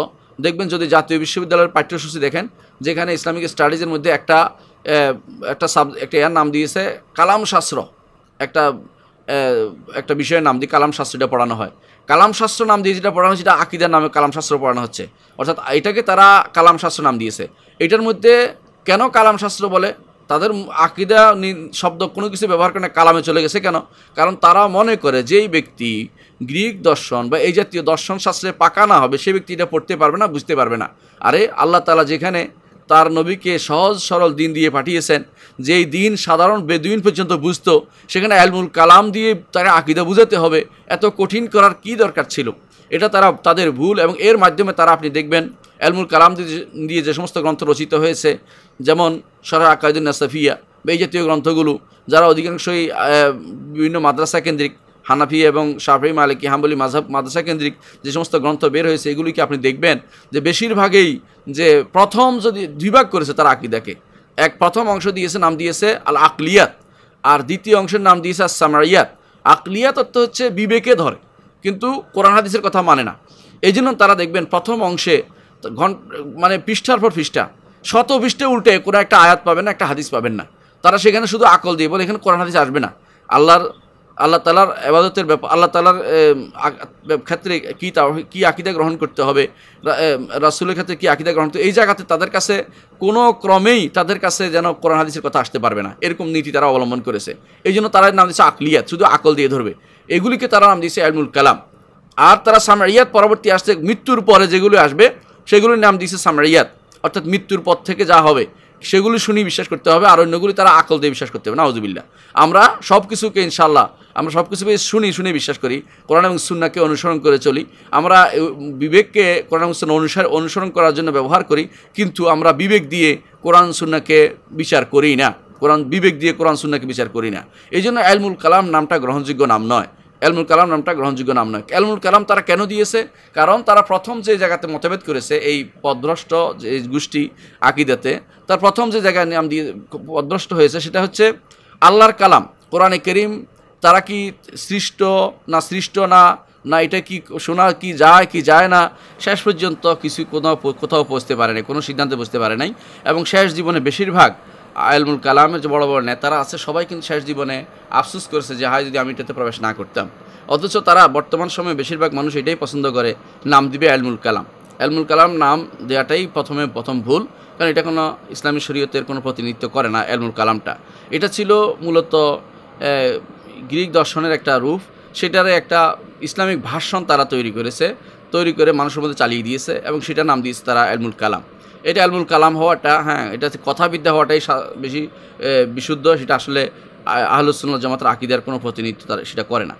দেখবেন যদি জাতীয় বিশ্ববিদ্যালয়ের পাঠ্যসূচি দেখেন যেখানে ইসলামিক স্টাডিজের মধ্যে একটা একটা সাব একটা এর নাম দিয়েছে কালাম শাস্ত্র একটা একটা বিষয়ের নাম দিয়ে কালাম শাস্ত্রটা পড়ানো হয় কালাম শাস্ত্র নাম দিয়ে যেটা পড়ানো সেটা আকিদার নামে কালাম শাস্ত্র পড়ানো হচ্ছে অর্থাৎ এটাকে তারা কালাম শাস্ত্র নাম দিয়েছে এটার মধ্যে কেন কালাম শাস্ত্র বলে তাদের আকিদা শব্দ কোনো কিছু ব্যবহার করে কালামে চলে গেছে কেন কারণ তারা মনে করে যেই ব্যক্তি গ্রিক দর্শন বা এই জাতীয় দর্শন শাস্ত্রে পাকা না হবে সে ব্যক্তি এটা পড়তে পারবে না বুঝতে পারবে না আরে আল্লাহ তালা যেখানে তার নবীকে সহজ সরল দিন দিয়ে পাঠিয়েছেন যেই দিন সাধারণ বেদুইন পর্যন্ত বুঝত সেখানে আলমুল কালাম দিয়ে তারা আকিদা বুঝাতে হবে এত কঠিন করার কি দরকার ছিল এটা তারা তাদের ভুল এবং এর মাধ্যমে তারা আপনি দেখবেন আলমুল কালাম দিয়ে যে সমস্ত গ্রন্থ রচিত হয়েছে যেমন সরাহ আকাউদ্দিন সাফিয়া এই জাতীয় গ্রন্থগুলো যারা অধিকাংশই বিভিন্ন মাদ্রাসা কেন্দ্রিক হানাফি এবং শাফি মালিকি হাম্বলি মাঝহাব মাদ্রাসা কেন্দ্রিক যে সমস্ত গ্রন্থ বের হয়েছে এগুলিকে আপনি দেখবেন যে বেশিরভাগেই যে প্রথম যদি দুই ভাগ করেছে তার আকিদাকে এক প্রথম অংশ দিয়েছে নাম দিয়েছে আল আকলিয়াত আর দ্বিতীয় অংশের নাম দিয়েছে আর সামারিয়াত আকলিয়াত অর্থ হচ্ছে বিবেকে ধরে কিন্তু কোরআন হাদিসের কথা মানে না এই জন্য তারা দেখবেন প্রথম অংশে ঘন মানে পৃষ্ঠার পর পৃষ্ঠা শত পৃষ্ঠে উল্টে কোনো একটা আয়াত পাবেন না একটা হাদিস পাবেন না তারা সেখানে শুধু আকল দিয়ে বলে এখানে কোরআন হাদিস আসবে না আল্লাহর আল্লাহ তালার আবাদতের ব্যাপার আল্লাহ তালার ক্ষেত্রে কী তা কী আকিদা গ্রহণ করতে হবে রাসুলের ক্ষেত্রে কী আকিদা গ্রহণ করতে এই জায়গাতে তাদের কাছে কোনো ক্রমেই তাদের কাছে যেন কোরআন হাদিসের কথা আসতে পারবে না এরকম নীতি তারা অবলম্বন করেছে এই জন্য তারা নাম দিয়েছে আকলিয়াত শুধু আকল দিয়ে ধরবে এগুলিকে তারা নাম দিয়েছে আলমুল কালাম আর তারা সামরিয়াত পরবর্তী আসছে মৃত্যুর পরে যেগুলো আসবে সেগুলোর নাম দিয়েছে সামরিয়াত অর্থাৎ মৃত্যুর পর থেকে যা হবে সেগুলি শুনি বিশ্বাস করতে হবে আর অন্যগুলি তারা আকল দিয়ে বিশ্বাস করতে হবে না নাউজুবিল্লা আমরা সব কিছুকে ইনশাল্লাহ আমরা সব কিছুকে শুনি শুনে বিশ্বাস করি কোরআন এবং সুন্নাকে অনুসরণ করে চলি আমরা বিবেককে কোরআন এবং সুন্না অনুসার অনুসরণ করার জন্য ব্যবহার করি কিন্তু আমরা বিবেক দিয়ে কোরআন সুন্নাকে বিচার করি না কোরআন বিবেক দিয়ে কোরআন সুন্নাকে বিচার করি না এই জন্য আলমুল কালাম নামটা গ্রহণযোগ্য নাম নয় এলমুল কালাম নামটা গ্রহণযোগ্য নাম নয় এলমুল কালাম তারা কেন দিয়েছে কারণ তারা প্রথম যে জায়গাতে মতভেদ করেছে এই পদভ্রষ্ট যে গোষ্ঠী আকিদাতে তার প্রথম যে জায়গায় নাম দিয়ে অদ্রষ্ট হয়েছে সেটা হচ্ছে আল্লাহর কালাম কোরআনে করিম তারা কি সৃষ্ট না সৃষ্ট না না এটা কি শোনা কি যায় কি যায় না শেষ পর্যন্ত কিছু কোনো কোথাও পৌঁছতে পারে নাই কোনো সিদ্ধান্তে বুঝতে পারে নাই এবং শেষ জীবনে বেশিরভাগ আয়লমুল কালামের যে বড় বড়ো নেতারা আছে সবাই কিন্তু শেষ জীবনে আফসুস করেছে যে হায় যদি আমি এটাতে প্রবেশ না করতাম অথচ তারা বর্তমান সময়ে বেশিরভাগ মানুষ এটাই পছন্দ করে নাম দিবে আলমুল কালাম আলমুল কালাম নাম দেওয়াটাই প্রথমে প্রথম ভুল কারণ এটা কোনো ইসলামী শরীয়তের কোনো প্রতিনিধিত্ব করে না এলমুল কালামটা এটা ছিল মূলত গ্রিক দর্শনের একটা রূপ সেটারে একটা ইসলামিক ভাষণ তারা তৈরি করেছে তৈরি করে মানুষের মধ্যে চালিয়ে দিয়েছে এবং সেটা নাম দিয়েছে তারা এলমুল কালাম এটা এলমুল কালাম হওয়াটা হ্যাঁ এটা কথাবিদ্যা হওয়াটাই বেশি বিশুদ্ধ সেটা আসলে আহলুসুল্লাহ জামাতের আকিদার কোনো প্রতিনিধিত্ব তারা সেটা করে না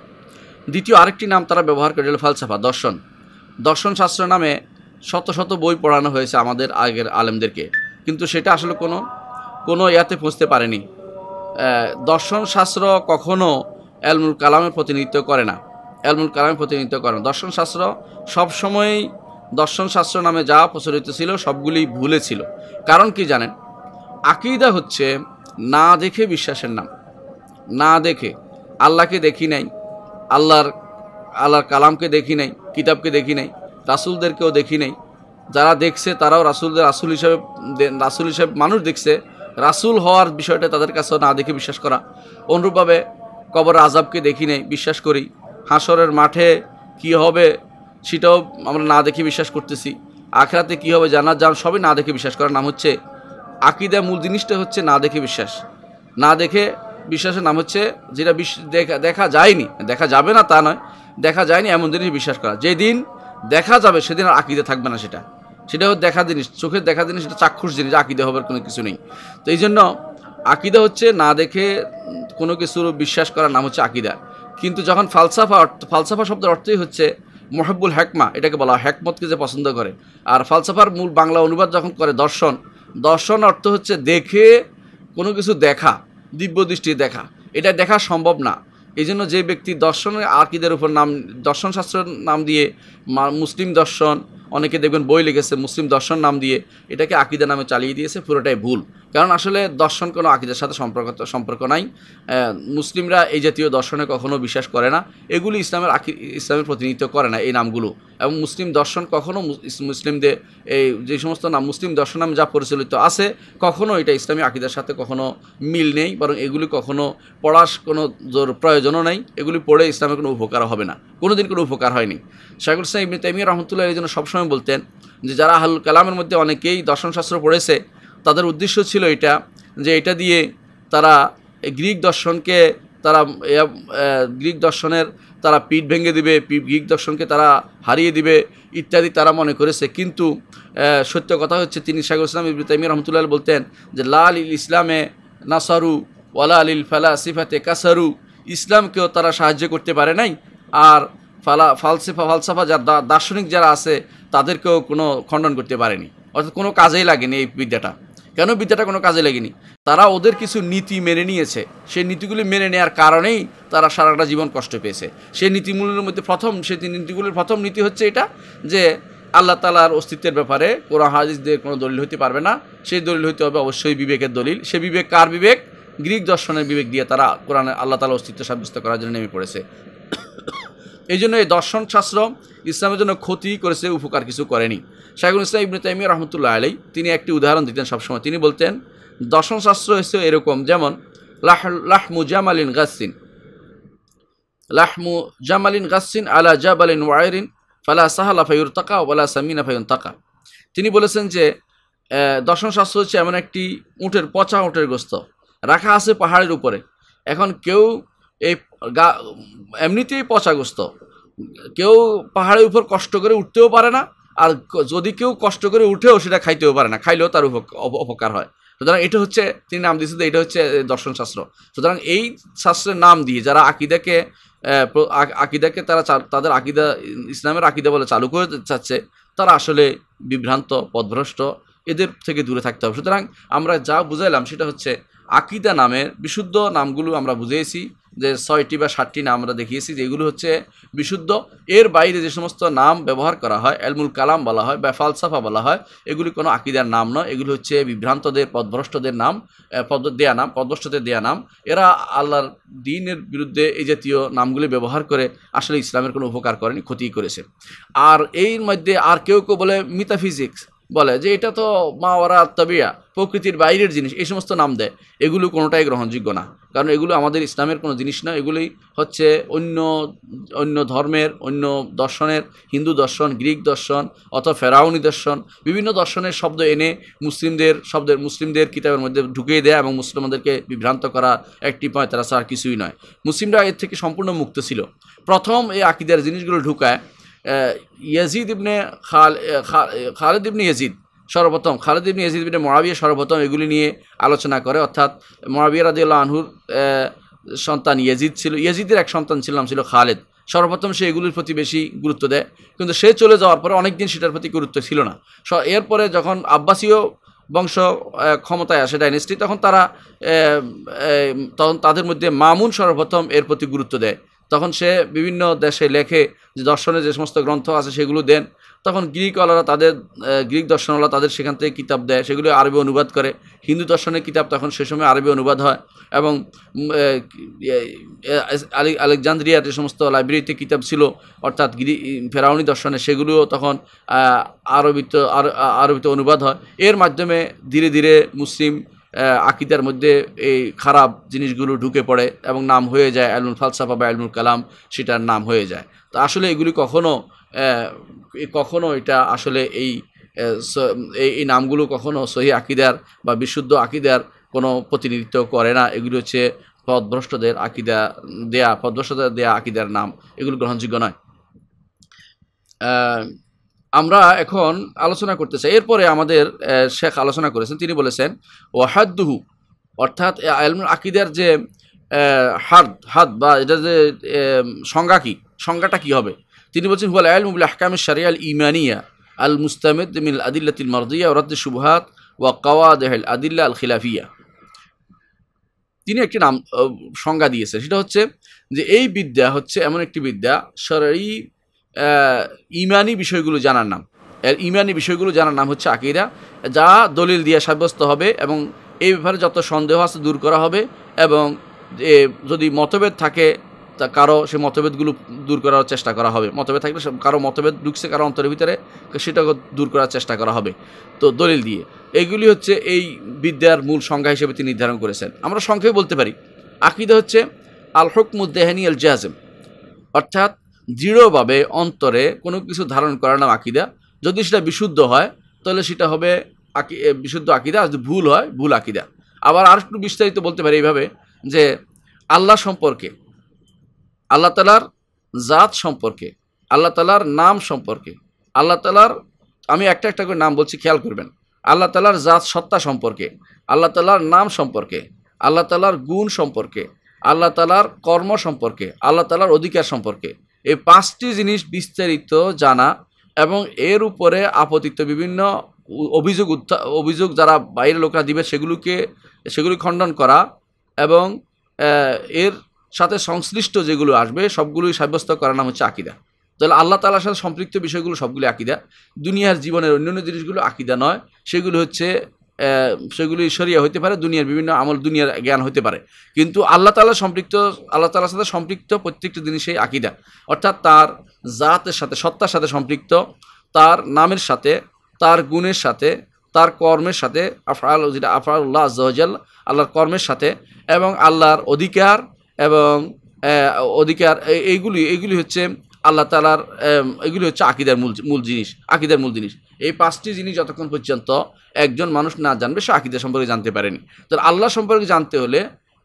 দ্বিতীয় আরেকটি নাম তারা ব্যবহার করে ফালসাফা দর্শন দর্শন শাস্ত্র নামে শত শত বই পড়ানো হয়েছে আমাদের আগের আলেমদেরকে কিন্তু সেটা আসলে কোনো কোনো ইয়াতে পৌঁছতে পারেনি দর্শন শাস্ত্র কখনও এলমুল কালামের প্রতিনিধিত্ব করে না এলমুল কালামের প্রতিনিধিত্ব করে না দর্শন শাস্ত্র সবসময়ই দর্শন শাস্ত্র নামে যা প্রচলিত ছিল সবগুলি ভুলে ছিল কারণ কি জানেন আকিদা হচ্ছে না দেখে বিশ্বাসের নাম না দেখে আল্লাহকে দেখি নাই আল্লাহর আল্লাহর কালামকে দেখি নাই কিতাবকে দেখি নাই রাসুলদেরকেও দেখি নেই যারা দেখছে তারাও রাসুলদের রাসুল হিসাবে রাসুল হিসাবে মানুষ দেখছে রাসুল হওয়ার বিষয়টা তাদের কাছেও না দেখে বিশ্বাস করা অনুরূপভাবে কবর আজাবকে দেখি নেই বিশ্বাস করি হাসরের মাঠে কি হবে সেটাও আমরা না দেখে বিশ্বাস করতেছি আখরাতে কি হবে জানা যান সবই না দেখে বিশ্বাস করার নাম হচ্ছে আকিদা মূল জিনিসটা হচ্ছে না দেখে বিশ্বাস না দেখে বিশ্বাসের নাম হচ্ছে যেটা দেখা দেখা যায়নি দেখা যাবে না তা নয় দেখা যায়নি এমন জিনিস বিশ্বাস করা যেদিন দেখা যাবে সেদিন আর আকিদে থাকবে না সেটা সেটাও দেখা জিনিস চোখের দেখা জিনিস সেটা চাক্ষুষ জিনিস আকিদে হবার কোনো কিছু নেই তো এই জন্য আকিদা হচ্ছে না দেখে কোনো কিছুর বিশ্বাস করার নাম হচ্ছে আকিদা কিন্তু যখন ফালসাফা অর্থ ফালসাফা শব্দের অর্থই হচ্ছে মোহাব্বুল হ্যাকমা এটাকে বলা হয় হ্যাকমতকে যে পছন্দ করে আর ফালসাফার মূল বাংলা অনুবাদ যখন করে দর্শন দর্শন অর্থ হচ্ছে দেখে কোনো কিছু দেখা দিব্য দৃষ্টি দেখা এটা দেখা সম্ভব না এই জন্য যে ব্যক্তি দর্শনের আকিদের উপর নাম দর্শনশাস্ত্রের নাম দিয়ে মুসলিম দর্শন অনেকে দেখবেন বই লিখেছে মুসলিম দর্শন নাম দিয়ে এটাকে আকিদা নামে চালিয়ে দিয়েছে পুরোটাই ভুল কারণ আসলে দর্শন কোনো আকিদার সাথে সম্পর্ক সম্পর্ক নাই মুসলিমরা এই জাতীয় দর্শনে কখনো বিশ্বাস করে না এগুলি ইসলামের আকি ইসলামের প্রতিনিধিত্ব করে না এই নামগুলো এবং মুসলিম দর্শন কখনও মুসলিমদের এই যে সমস্ত নাম মুসলিম দর্শন নামে যা পরিচালিত আছে কখনো এটা ইসলামী আকিদার সাথে কখনো মিল নেই বরং এগুলি কখনো পড়ার কোনো জোর প্রয়োজনও নেই এগুলি পড়ে ইসলামের কোনো উপকার হবে না কোনো দিন কোনো উপকার হয়নি শাহুল ইসলাম ইবনে তাইমিয়া রহমতুল্লাহ এই জন্য সবসময় সবসময় বলতেন যে যারা আহুল কালামের মধ্যে অনেকেই দর্শনশাস্ত্র পড়েছে তাদের উদ্দেশ্য ছিল এটা যে এটা দিয়ে তারা গ্রিক দর্শনকে তারা গ্রিক দর্শনের তারা পিঠ ভেঙে দিবে গ্রিক দর্শনকে তারা হারিয়ে দিবে ইত্যাদি তারা মনে করেছে কিন্তু সত্য কথা হচ্ছে তিনি সাগর ইসলাম ইবু তাইমি রহমতুল্লাহ বলতেন যে লাল ইল ইসলামে নাসারু ওয়ালা আলিল ফালা সিফাতে কাসারু ইসলামকেও তারা সাহায্য করতে পারে নাই আর ফালা ফালসিফা ফালসাফা যার দার্শনিক যারা আছে তাদেরকেও কোনো খণ্ডন করতে পারেনি অর্থাৎ কোনো কাজেই লাগেনি এই বিদ্যাটা কেন বিদ্যাটা কোনো কাজে লাগেনি তারা ওদের কিছু নীতি মেনে নিয়েছে সেই নীতিগুলি মেনে নেওয়ার কারণেই তারা সারাটা জীবন কষ্ট পেয়েছে সেই নীতিমূলের মধ্যে প্রথম সেই নীতিগুলির প্রথম নীতি হচ্ছে এটা যে আল্লাহ তালার অস্তিত্বের ব্যাপারে কোরআন হাদিস দিয়ে কোনো দলিল হতে পারবে না সেই দলিল হতে হবে অবশ্যই বিবেকের দলিল সে বিবেক কার বিবেক গ্রিক দর্শনের বিবেক দিয়ে তারা কোরআন আল্লাহ তালা অস্তিত্ব সাব্যস্ত করার জন্য নেমে পড়েছে এই জন্য এই দর্শন শাস্ত্র ইসলামের জন্য ক্ষতি করেছে উপকার কিছু করেনি শাহুল ইসলাম ইবনে তাইমি রহমতুল্লাহ আলাই তিনি একটি উদাহরণ দিতেন সবসময় তিনি বলতেন দর্শন শাস্ত্র হচ্ছে এরকম যেমন লাহ লাহমু জামালিন গাসিন লাহমু জামালিন গাসিন আলা জাবালিন ওয়াইরিন ফালা সাহালা ফাইউর তাকা ওয়ালা সামিনা ফাইন তাকা তিনি বলেছেন যে দর্শন শাস্ত্র হচ্ছে এমন একটি উঁটের পচা উঁটের গ্রস্ত রাখা আছে পাহাড়ের উপরে এখন কেউ এই গা এমনিতেই পচাগ্রস্ত কেউ পাহাড়ের উপর কষ্ট করে উঠতেও পারে না আর যদি কেউ কষ্ট করে উঠেও সেটা খাইতেও পারে না খাইলেও তার উপকার হয় সুতরাং এটা হচ্ছে তিনি নাম দিয়েছেন এটা হচ্ছে দর্শন শাস্ত্র সুতরাং এই শাস্ত্রের নাম দিয়ে যারা আকিদাকে আকিদাকে তারা তাদের আকিদা ইসলামের আকিদা বলে চালু করে চাচ্ছে তারা আসলে বিভ্রান্ত পদভ্রষ্ট এদের থেকে দূরে থাকতে হবে সুতরাং আমরা যা বুঝাইলাম সেটা হচ্ছে আকিদা নামের বিশুদ্ধ নামগুলো আমরা বুঝিয়েছি যে ছয়টি বা ষাটটি নাম আমরা দেখিয়েছি যেগুলো হচ্ছে বিশুদ্ধ এর বাইরে যে সমস্ত নাম ব্যবহার করা হয় এলমুল কালাম বলা হয় বা ফালসাফা বলা হয় এগুলি কোনো আকিদার নাম নয় এগুলি হচ্ছে বিভ্রান্তদের পদভ্রষ্টদের নাম পদ দেয়া নাম পদভ্রষ্টদের দেয়া নাম এরা আল্লাহর দিনের বিরুদ্ধে এই জাতীয় নামগুলি ব্যবহার করে আসলে ইসলামের কোনো উপকার করেনি ক্ষতি করেছে আর এর মধ্যে আর কেউ কেউ বলে মিতাফিজিক্স বলে যে এটা তো মা ওরা আত্মাবিয়া প্রকৃতির বাইরের জিনিস এই সমস্ত নাম দেয় এগুলো কোনোটাই গ্রহণযোগ্য না কারণ এগুলো আমাদের ইসলামের কোনো জিনিস না এগুলি হচ্ছে অন্য অন্য ধর্মের অন্য দর্শনের হিন্দু দর্শন গ্রিক দর্শন অথবা ফেরাউনি দর্শন বিভিন্ন দর্শনের শব্দ এনে মুসলিমদের শব্দের মুসলিমদের কিতাবের মধ্যে ঢুকিয়ে দেয়া এবং মুসলমানদেরকে বিভ্রান্ত করা একটি পয় তারা ছাড়া কিছুই নয় মুসলিমরা এর থেকে সম্পূর্ণ মুক্ত ছিল প্রথম এই আকিদার জিনিসগুলো ঢুকায় ইয়াজিদ ইবনে খাল খালেদ ইবনে ইয়াজিদ সর্বপ্রথম খালেদ ইবনে ইয়াজিদ ইবনে মরাবিয়া সর্বপ্রথম এগুলি নিয়ে আলোচনা করে অর্থাৎ মরাবিয়া রাজিউল্লাহ আনহুর সন্তান ইয়াজিদ ছিল ইয়াজিদের এক সন্তান ছিলাম ছিল খালেদ সর্বপ্রথম সে এগুলির প্রতি বেশি গুরুত্ব দেয় কিন্তু সে চলে যাওয়ার পরে অনেকদিন সেটার প্রতি গুরুত্ব ছিল না স এরপরে যখন আব্বাসীয় বংশ ক্ষমতায় আসে ডাইনেস্টি তখন তারা তখন তাদের মধ্যে মামুন সর্বপ্রথম এর প্রতি গুরুত্ব দেয় তখন সে বিভিন্ন দেশে লেখে যে দর্শনের যে সমস্ত গ্রন্থ আছে সেগুলো দেন তখন গ্রিকওয়ালারা তাদের গ্রিক দর্শনওয়ালা তাদের সেখান থেকে কিতাব দেয় সেগুলো আরবি অনুবাদ করে হিন্দু দর্শনের কিতাব তখন সে সময় আরবি অনুবাদ হয় এবং আলেকজান্দ্রিয়ার যে সমস্ত লাইব্রেরিতে কিতাব ছিল অর্থাৎ গ্রি ফেরাউনি দর্শনে সেগুলোও তখন আরবিত আরবিতে অনুবাদ হয় এর মাধ্যমে ধীরে ধীরে মুসলিম আকিদার মধ্যে এই খারাপ জিনিসগুলো ঢুকে পড়ে এবং নাম হয়ে যায় আলমুল ফালসাফা বা আলমুল কালাম সেটার নাম হয়ে যায় তো আসলে এগুলি কখনও কখনও এটা আসলে এই এই নামগুলো কখনও সহি আকিদার বা বিশুদ্ধ আকিদার কোনো প্রতিনিধিত্ব করে না এগুলি হচ্ছে পদভ্রষ্টদের আকিদা দেয়া পদভ্রষ্টদের দেয়া আকিদার নাম এগুলো গ্রহণযোগ্য নয় আমরা এখন আলোচনা করতে চাই এরপরে আমাদের শেখ আলোচনা করেছেন তিনি বলেছেন ওয়াহাদ্দুহু অর্থাৎ আকিদার যে হাদ হাদ বা এটা যে সংজ্ঞা কী সংজ্ঞাটা কী হবে তিনি বলছেন হুয়াল আলমুল আহকামে আল ইমানিয়া আল মুস্তামেদ মিল আদিল্লাতিল মারদিয়া ওরাদ সুবহাত ওয়া দেহেল আদিল্লা আল খিলাফিয়া তিনি একটি নাম সংজ্ঞা দিয়েছেন সেটা হচ্ছে যে এই বিদ্যা হচ্ছে এমন একটি বিদ্যা শরী ইমানি বিষয়গুলো জানার নাম এর ইমানি বিষয়গুলো জানার নাম হচ্ছে আকিরা যা দলিল দিয়ে সাব্যস্ত হবে এবং এই ব্যাপারে যত সন্দেহ আছে দূর করা হবে এবং যদি মতভেদ থাকে তা কারো সে মতভেদগুলো দূর করার চেষ্টা করা হবে মতভেদ থাকলে কারো মতভেদ ঢুকছে কারো অন্তরের ভিতরে সেটাকে দূর করার চেষ্টা করা হবে তো দলিল দিয়ে এইগুলি হচ্ছে এই বিদ্যার মূল সংজ্ঞা হিসেবে তিনি নির্ধারণ করেছেন আমরা সংখ্যায় বলতে পারি আকিদা হচ্ছে আল হকমুদ্দেহানি আল জাহাজেম অর্থাৎ দৃঢ়ভাবে অন্তরে কোনো কিছু ধারণ করার নাম আকিদা যদি সেটা বিশুদ্ধ হয় তাহলে সেটা হবে আকি বিশুদ্ধ আকিদা আর যদি ভুল হয় ভুল আকিদা আবার আর একটু বিস্তারিত বলতে পারি এইভাবে যে আল্লাহ সম্পর্কে আল্লাহ তালার জাত সম্পর্কে আল্লাহ তালার নাম সম্পর্কে আল্লাহ তালার আমি একটা একটা করে নাম বলছি খেয়াল করবেন আল্লাহ তালার জাত সত্তা সম্পর্কে আল্লাহ তালার নাম সম্পর্কে আল্লাহ তালার গুণ সম্পর্কে আল্লাহ তালার কর্ম সম্পর্কে আল্লাহ তালার অধিকার সম্পর্কে এই পাঁচটি জিনিস বিস্তারিত জানা এবং এর উপরে আপতিত বিভিন্ন অভিযোগ উত্থা অভিযোগ যারা বাইরের লোকরা দিবে সেগুলোকে সেগুলি খণ্ডন করা এবং এর সাথে সংশ্লিষ্ট যেগুলো আসবে সবগুলোই সাব্যস্ত করার নাম হচ্ছে আকিদা তাহলে আল্লাহ তালার সাথে সম্পৃক্ত বিষয়গুলো সবগুলি আকিদা দুনিয়ার জীবনের অন্যান্য জিনিসগুলো আকিদা নয় সেগুলো হচ্ছে সেগুলি সরিয়া হইতে পারে দুনিয়ার বিভিন্ন আমল দুনিয়ার জ্ঞান হতে পারে কিন্তু আল্লাহ তালা সম্পৃক্ত আল্লাহ তালার সাথে সম্পৃক্ত প্রত্যেকটি জিনিসেই আকিদা অর্থাৎ তার জাতের সাথে সত্তার সাথে সম্পৃক্ত তার নামের সাথে তার গুণের সাথে তার কর্মের সাথে আফরাল যেটা আফরাউল্লাহ জহজাল আল্লাহর কর্মের সাথে এবং আল্লাহর অধিকার এবং অধিকার এইগুলি এইগুলি হচ্ছে আল্লাহ তালার এগুলি হচ্ছে আকিদার মূল মূল জিনিস আকিদার মূল জিনিস এই পাঁচটি জিনিস যতক্ষণ পর্যন্ত একজন মানুষ না জানবে সে আকিদা সম্পর্কে জানতে পারেনি তো আল্লাহ সম্পর্কে জানতে হলে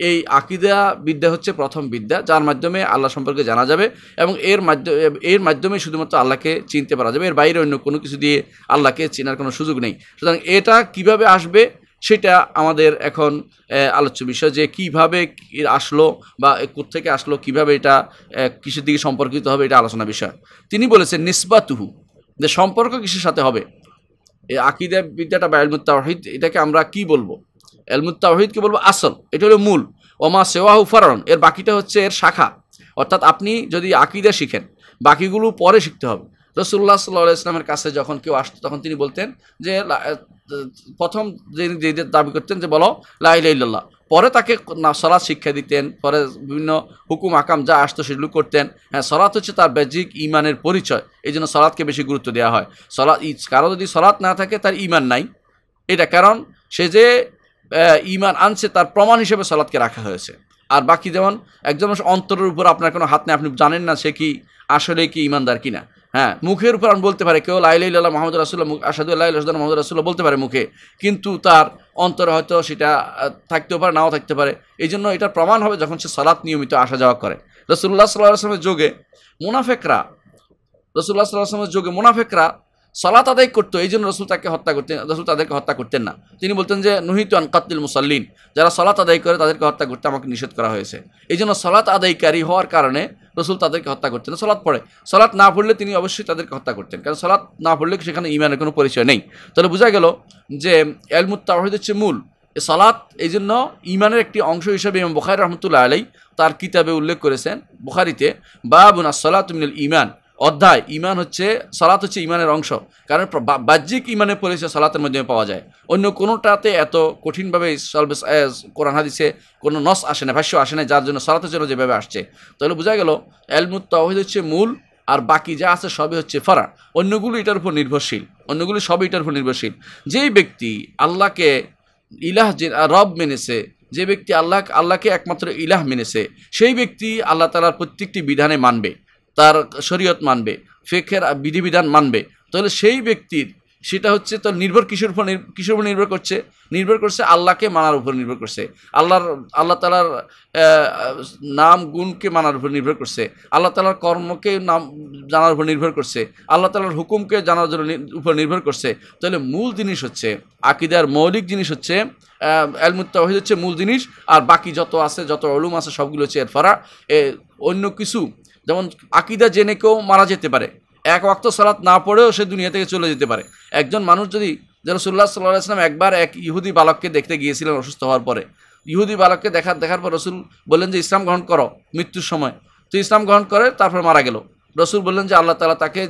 এই আকিদা বিদ্যা হচ্ছে প্রথম বিদ্যা যার মাধ্যমে আল্লাহ সম্পর্কে জানা যাবে এবং এর মাধ্যমে এর মাধ্যমে শুধুমাত্র আল্লাহকে চিনতে পারা যাবে এর বাইরে অন্য কোনো কিছু দিয়ে আল্লাহকে চেনার কোনো সুযোগ নেই সুতরাং এটা কিভাবে আসবে সেটা আমাদের এখন আলোচ্য বিষয় যে কিভাবে আসলো বা থেকে আসলো কিভাবে এটা কিসের দিকে সম্পর্কিত হবে এটা আলোচনা বিষয় তিনি বলেছেন নিসবাতুহু যে সম্পর্ক কিসের সাথে হবে এই আকিদা বিদ্যাটা বা এলমুত তাওহিদ এটাকে আমরা কি বলবো এলমুত তাওহিদকে বলবো আসল এটা হলো মূল ওমা সেওয়া ফারণ এর বাকিটা হচ্ছে এর শাখা অর্থাৎ আপনি যদি আকিদা শিখেন বাকিগুলো পরে শিখতে হবে রসুল্লাহ সাল্লাহ ইসলামের কাছে যখন কেউ আসতো তখন তিনি বলতেন যে প্রথম যে দাবি করতেন যে বলো লাইল্লাহ পরে তাকে সলাৎ শিক্ষা দিতেন পরে বিভিন্ন হুকুম আকাম যা আসতো সেগুলো করতেন হ্যাঁ সলাৎ হচ্ছে তার বেজিক ইমানের পরিচয় এই জন্য সলাৎকে বেশি গুরুত্ব দেওয়া হয় সলাৎ কারো যদি সলাৎ না থাকে তার ইমান নাই এটা কারণ সে যে ইমান আনছে তার প্রমাণ হিসেবে সলাৎকে রাখা হয়েছে আর বাকি যেমন একজন অন্তরের উপর আপনার কোনো হাত নেই আপনি জানেন না সে কি আসলে কি ইমানদার কিনা হ্যাঁ মুখের উপর আমি বলতে পারে কেউ লাইলাইল্লাহ মোহাম্মদ রাসুল্লাহ আসাদুল্লাহ রাসুল্লাহ মোহাম্মদ রাসুল্লাহ বলতে পারে মুখে কিন্তু তার অন্তরে হয়তো সেটা থাকতেও পারে নাও থাকতে পারে এই জন্য এটার প্রমাণ হবে যখন সে সালাত নিয়মিত আসা যাওয়া করে রসুল্লাহ সাল্লাহ আসলামের যোগে মুনাফেকরা রসুল্লাহ সাল্লাহ আসলামের যোগে মুনাফেকরা সালাত আদায় করতো এই জন্য রসুল তাকে হত্যা করতেন রসুল তাদেরকে হত্যা করতেন না তিনি বলতেন যে নুহিত আনকাতিল মুসাল্লিন যারা সালাত আদায় করে তাদেরকে হত্যা করতে আমাকে নিষেধ করা হয়েছে এই জন্য সালাত আদায়কারী হওয়ার কারণে রসুল তাদেরকে হত্যা করতেন সলাৎ পড়ে সলাৎ না পড়লে তিনি অবশ্যই তাদেরকে হত্যা করতেন কারণ সলাৎ না পড়লে সেখানে ইমানের কোনো পরিচয় নেই তাহলে বোঝা গেল যে এলমুত তাহিদ হচ্ছে মূল সালাত এই জন্য ইমানের একটি অংশ হিসেবে ইমাম বোখারি রহমতুল্লাহ আলাই তার কিতাবে উল্লেখ করেছেন বুখারিতে বাবুনা সলাৎ মিনাল ইমান অধ্যায় ইমান হচ্ছে সালাত হচ্ছে ইমানের অংশ কারণ বাহ্যিক ইমানের পরিচয় সালাতের মাধ্যমে পাওয়া যায় অন্য কোনোটাতে এত কঠিনভাবে কোরআন হাদিসে কোনো নস আসে না ভাষ্য আসে না যার জন্য সলাতের জন্য যেভাবে আসছে তাহলে বোঝা গেল এলমুত তহিদ হচ্ছে মূল আর বাকি যা আছে সবই হচ্ছে ফারা অন্যগুলো এটার উপর নির্ভরশীল অন্যগুলো সবই এটার উপর নির্ভরশীল যেই ব্যক্তি আল্লাহকে ইলাহ যে রব মেনেছে যে ব্যক্তি আল্লাহ আল্লাহকে একমাত্র ইলাহ মেনেছে সেই ব্যক্তি আল্লাহ তালার প্রত্যেকটি বিধানে মানবে তার শরীয়ত মানবে ফেকের বিধিবিধান মানবে তাহলে সেই ব্যক্তির সেটা হচ্ছে তো নির্ভর কিশোর উপর কিশোর উপর নির্ভর করছে নির্ভর করছে আল্লাহকে মানার উপর নির্ভর করছে আল্লাহর আল্লাহ তালার নাম গুণকে মানার উপর নির্ভর করছে আল্লাহ তালার কর্মকে নাম জানার উপর নির্ভর করছে আল্লাহ তালার হুকুমকে জানার জন্য উপর নির্ভর করছে তাহলে মূল জিনিস হচ্ছে আকিদার মৌলিক জিনিস হচ্ছে এলমুত্তাহিদ হচ্ছে মূল জিনিস আর বাকি যত আছে যত অলুম আছে সবগুলো হচ্ছে এর ফারা অন্য কিছু যেমন আকিদা জেনে কেউ মারা যেতে পারে এক অক্ত সালাত না পড়েও সে দুনিয়া থেকে চলে যেতে পারে একজন মানুষ যদি রসুল্লাহ সাল্লাহ আসলাম একবার এক ইহুদি বালককে দেখতে গিয়েছিলেন অসুস্থ হওয়ার পরে ইহুদি বালককে দেখার দেখার পর রসুল বললেন যে ইসলাম গ্রহণ করো মৃত্যুর সময় তো ইসলাম গ্রহণ করে তারপর মারা গেল রসুল বললেন যে আল্লাহ তালা তাকে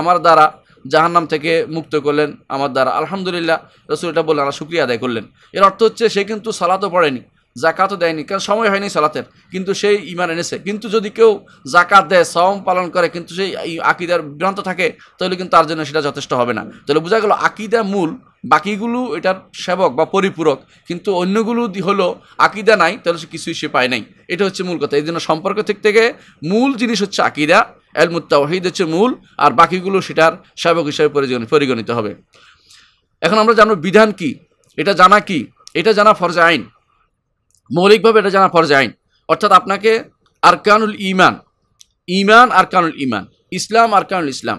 আমার দ্বারা জাহান্নাম থেকে মুক্ত করলেন আমার দ্বারা আলহামদুলিল্লাহ রসুল এটা বললেন আল্লাহ শুক্রিয়া আদায় করলেন এর অর্থ হচ্ছে সে কিন্তু সালাতও পড়েনি জাকাতও দেয়নি কারণ সময় হয়নি সলাতের কিন্তু সেই ইমান এনেছে কিন্তু যদি কেউ জাকাত দেয় সম পালন করে কিন্তু সেই আকিদার বিভ্রান্ত থাকে তাহলে কিন্তু তার জন্য সেটা যথেষ্ট হবে না তাহলে বোঝা গেল আকিদা মূল বাকিগুলো এটার সেবক বা পরিপূরক কিন্তু অন্যগুলো হলো আকিদা নাই তাহলে সে কিছুই সে পায় নাই এটা হচ্ছে মূল কথা এই জন্য সম্পর্ক থেকে থেকে মূল জিনিস হচ্ছে আকিদা ওহিদ হচ্ছে মূল আর বাকিগুলো সেটার সেবক হিসাবে পরিগণিত হবে এখন আমরা জানবো বিধান কি এটা জানা কি এটা জানা ফরজা আইন মৌলিকভাবে এটা জানা ফরজ আইন অর্থাৎ আপনাকে আরকানুল ইমান ইমান আরকানুল ইমান ইসলাম আরকানুল ইসলাম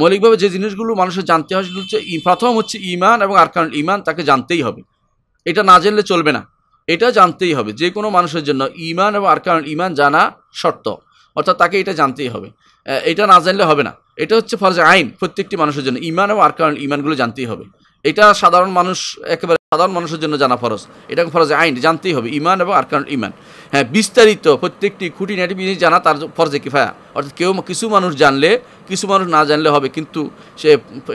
মৌলিকভাবে যে জিনিসগুলো মানুষের জানতে হয় সেগুলো হচ্ছে প্রথম হচ্ছে ইমান এবং আরকানুল ইমান তাকে জানতেই হবে এটা না জানলে চলবে না এটা জানতেই হবে যে কোনো মানুষের জন্য ইমান এবং আরকানুল ইমান জানা শর্ত অর্থাৎ তাকে এটা জানতেই হবে এটা না জানলে হবে না এটা হচ্ছে ফরজ আইন প্রত্যেকটি মানুষের জন্য ইমান এবং আরকানুল ইমানগুলো জানতেই হবে এটা সাধারণ মানুষ একেবারে সাধারণ মানুষের জন্য জানা ফরজ এটা ফরজ আইন জানতেই হবে ইমান এবং কারণ ইমান হ্যাঁ বিস্তারিত প্রত্যেকটি খুঁটিনাটি জিনিস জানা তার ফরজে কিফায়া অর্থাৎ কেউ কিছু মানুষ জানলে কিছু মানুষ না জানলে হবে কিন্তু সে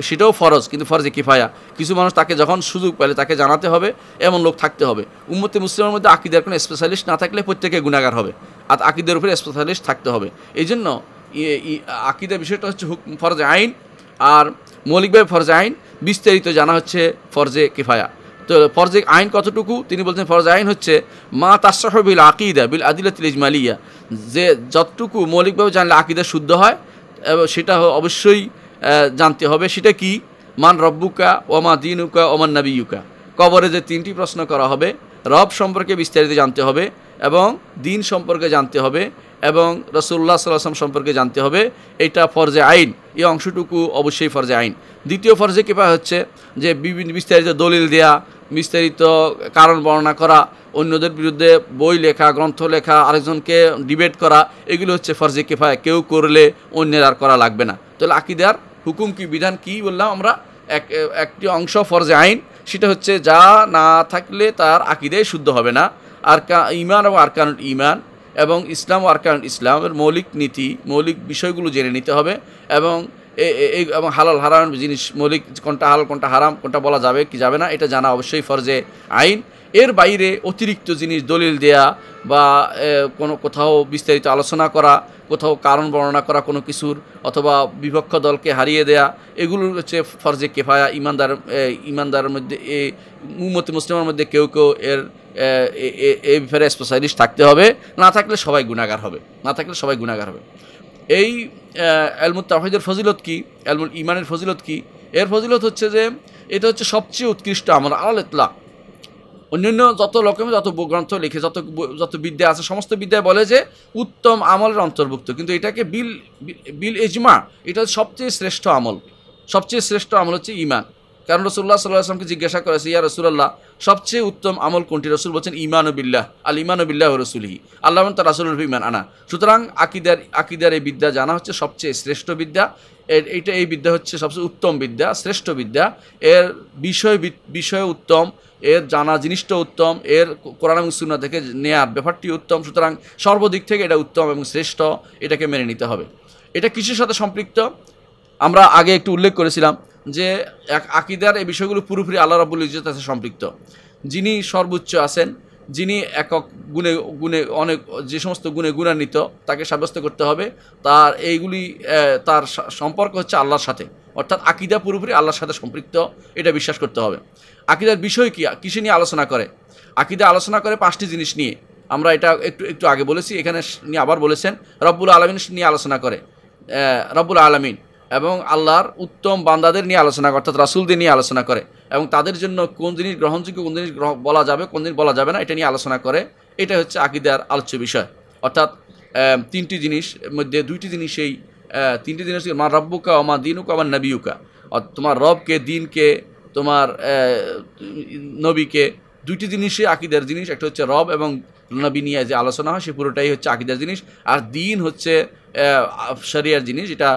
সেটাও ফরজ কিন্তু ফরজে কিফায়া কিছু মানুষ তাকে যখন সুযোগ পেলে তাকে জানাতে হবে এমন লোক থাকতে হবে উম্মতে মুসলিমের মধ্যে আকিদের কোনো স্পেশালিস্ট না থাকলে প্রত্যেকে গুণাগার হবে আর আকিদের উপরে স্পেশালিস্ট থাকতে হবে এই জন্য আকিদের বিষয়টা হচ্ছে ফরজে আইন আর মৌলিকভাবে ফরজে আইন বিস্তারিত জানা হচ্ছে ফরজে কিফায়া তো ফরজে আইন কতটুকু তিনি বলছেন ফরজ আইন হচ্ছে মা তাসাহ বিল আকিদা বিল আদিলাতিল ইজমালিয়া যে যতটুকু মৌলিকভাবে জানলে আকিদা শুদ্ধ হয় এবং সেটা অবশ্যই জানতে হবে সেটা কি মান রব্বুকা ওমা দিনুকা ওমান নাবিউকা কবরে যে তিনটি প্রশ্ন করা হবে রব সম্পর্কে বিস্তারিত জানতে হবে এবং দিন সম্পর্কে জানতে হবে এবং রসুল্লাহ সাল্লাম সম্পর্কে জানতে হবে এটা ফরজে আইন এই অংশটুকু অবশ্যই ফরজে আইন দ্বিতীয় ফরজে কিপা হচ্ছে যে বিভিন্ন বিস্তারিত দলিল দেয়া বিস্তারিত কারণ বর্ণনা করা অন্যদের বিরুদ্ধে বই লেখা গ্রন্থ লেখা আরেকজনকে ডিবেট করা এগুলো হচ্ছে ফরজে কিফায় কেউ করলে অন্যের আর করা লাগবে না তাহলে আকিদার হুকুম কি বিধান কি বললাম আমরা এক একটি অংশ ফরজে আইন সেটা হচ্ছে যা না থাকলে তার আকিদাই শুদ্ধ হবে না আর ইমান এবং আরকানুল ইমান এবং ইসলাম ও ইসলামের মৌলিক নীতি মৌলিক বিষয়গুলো জেনে নিতে হবে এবং এই এবং হালাল হারাম জিনিস মৌলিক কোনটা হালাল কোনটা হারাম কোনটা বলা যাবে কি যাবে না এটা জানা অবশ্যই ফরজে আইন এর বাইরে অতিরিক্ত জিনিস দলিল দেয়া বা কোনো কোথাও বিস্তারিত আলোচনা করা কোথাও কারণ বর্ণনা করা কোনো কিছুর অথবা বিপক্ষ দলকে হারিয়ে দেয়া এগুলোর হচ্ছে ফরজে কেফায়া ইমানদার ইমানদারের মধ্যে মুমতি মুসলিমের মধ্যে কেউ কেউ এর এ ব্যাপারে স্পেশালিস্ট থাকতে হবে না থাকলে সবাই গুণাগার হবে না থাকলে সবাই গুণাগার হবে এই আলমুল তাহিদের ফজিলত কী আলমুল ইমানের ফজিলত কী এর ফজিলত হচ্ছে যে এটা হচ্ছে সবচেয়ে উৎকৃষ্ট আমল আল ইতলা অন্যান্য যত রকমের যত গ্রন্থ লিখে যত যত বিদ্যা আছে সমস্ত বিদ্যায় বলে যে উত্তম আমলের অন্তর্ভুক্ত কিন্তু এটাকে বিল বিল এজমা এটা সবচেয়ে শ্রেষ্ঠ আমল সবচেয়ে শ্রেষ্ঠ আমল হচ্ছে ইমান কারণ রসুল্লাহ সাল্লাহ আসলামকে জিজ্ঞাসা করেছে ইয়া রসুল্লাহ সবচেয়ে উত্তম আমল কোনটি রসুল বলছেন ইমানবিল্লাহ আল ইমানবিল্লাহ রসুলহি আল্লাহ তার রাসুল ইমান আনা সুতরাং আকিদার আকিদার এই বিদ্যা জানা হচ্ছে সবচেয়ে শ্রেষ্ঠ বিদ্যা এর এইটা এই বিদ্যা হচ্ছে সবচেয়ে উত্তম বিদ্যা শ্রেষ্ঠ বিদ্যা এর বিষয় বিষয় উত্তম এর জানা জিনিসটা উত্তম এর কোরআন এবং সুন্না থেকে নেয়ার ব্যাপারটি উত্তম সুতরাং সর্বদিক থেকে এটা উত্তম এবং শ্রেষ্ঠ এটাকে মেনে নিতে হবে এটা কৃষির সাথে সম্পৃক্ত আমরা আগে একটু উল্লেখ করেছিলাম যে এক আকিদার এই বিষয়গুলো পুরোপুরি আল্লাহ রাবুল ইজত আছে সম্পৃক্ত যিনি সর্বোচ্চ আছেন যিনি একক গুণে গুণে অনেক যে সমস্ত গুণে গুণান্বিত তাকে সাব্যস্ত করতে হবে তার এইগুলি তার সম্পর্ক হচ্ছে আল্লাহর সাথে অর্থাৎ আকিদা পুরোপুরি আল্লাহর সাথে সম্পৃক্ত এটা বিশ্বাস করতে হবে আকিদার বিষয় কী কিসে নিয়ে আলোচনা করে আকিদা আলোচনা করে পাঁচটি জিনিস নিয়ে আমরা এটা একটু একটু আগে বলেছি এখানে নিয়ে আবার বলেছেন রব্বুল আলমিন নিয়ে আলোচনা করে রব্বুল আলমিন এবং আল্লাহর উত্তম বান্দাদের নিয়ে আলোচনা করে অর্থাৎ রাসুলদের নিয়ে আলোচনা করে এবং তাদের জন্য কোন জিনিস গ্রহণযোগ্য কোন জিনিস বলা যাবে কোন জিনিস বলা যাবে না এটা নিয়ে আলোচনা করে এটা হচ্ছে আকিদার আলোচ্য বিষয় অর্থাৎ তিনটি জিনিস মধ্যে দুইটি জিনিসেই তিনটি জিনিস মা রব্বুকা অমা দিনুকা আমার নবিউকা তোমার রবকে দিনকে তোমার নবীকে দুইটি জিনিসই আকিদের জিনিস একটা হচ্ছে রব এবং নবী নিয়ে যে আলোচনা হয় সে পুরোটাই হচ্ছে আকিদার জিনিস আর দিন হচ্ছে শরিয়ার জিনিস এটা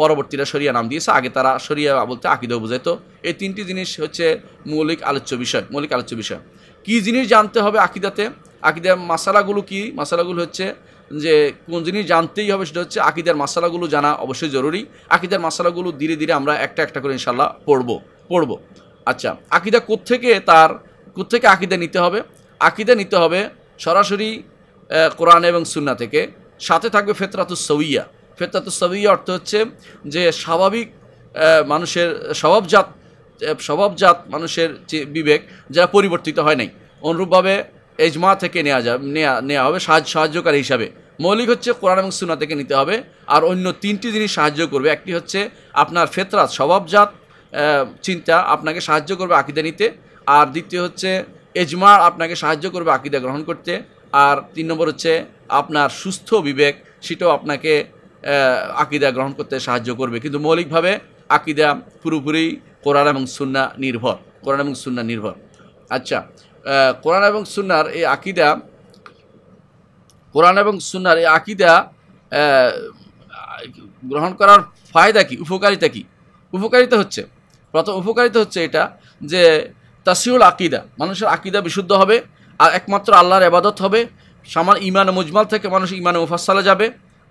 পরবর্তীরা শরিয়া নাম দিয়েছে আগে তারা শরিয়া বলতে আকিদেও বোঝায় এই তিনটি জিনিস হচ্ছে মৌলিক আলোচ্য বিষয় মৌলিক আলোচ্য বিষয় কী জিনিস জানতে হবে আকিদাতে আকিদার মশালাগুলো কি মশালাগুলো হচ্ছে যে কোন জিনিস জানতেই হবে সেটা হচ্ছে আকিদার মশালাগুলো জানা অবশ্যই জরুরি আকিদার মশালাগুলো ধীরে ধীরে আমরা একটা একটা করে ইনশাল্লাহ পড়ব পড়ব আচ্ছা আকিদা কোত্থেকে তার কোত্থেকে আকিদা নিতে হবে আকিদা নিতে হবে সরাসরি কোরআন এবং সুন্না থেকে সাথে থাকবে ফেতরাতুস সৌইয়া ফেতরাতুস সৌইয়া অর্থ হচ্ছে যে স্বাভাবিক মানুষের স্বভাবজাত স্বভাবজাত মানুষের যে বিবেক যা পরিবর্তিত হয় নাই অনুরূপভাবে এজমা থেকে নেওয়া যা নেওয়া নেওয়া হবে সাহায্য সাহায্যকারী হিসাবে মৌলিক হচ্ছে কোরআন এবং সুনা থেকে নিতে হবে আর অন্য তিনটি জিনিস সাহায্য করবে একটি হচ্ছে আপনার ফেতরাত স্বভাবজাত চিন্তা আপনাকে সাহায্য করবে আকিদে নিতে আর দ্বিতীয় হচ্ছে এজমা আপনাকে সাহায্য করবে আকিদা গ্রহণ করতে আর তিন নম্বর হচ্ছে আপনার সুস্থ বিবেক সেটাও আপনাকে আকিদা গ্রহণ করতে সাহায্য করবে কিন্তু মৌলিকভাবে আকিদা পুরোপুরি কোরআন এবং সুন্না নির্ভর কোরআন এবং সুন্না নির্ভর আচ্ছা কোরআন এবং সুন্নার এই আকিদা কোরআন এবং সুন্নার এই আকিদা গ্রহণ করার ফায়দা কি উপকারিতা কি উপকারিতা হচ্ছে প্রথম উপকারিতা হচ্ছে এটা যে তাসিউল আকিদা মানুষের আকিদা বিশুদ্ধ হবে আর একমাত্র আল্লাহর আবাদত হবে সামান ইমান মুজমাল থেকে মানুষ ইমান মুফাসালে যাবে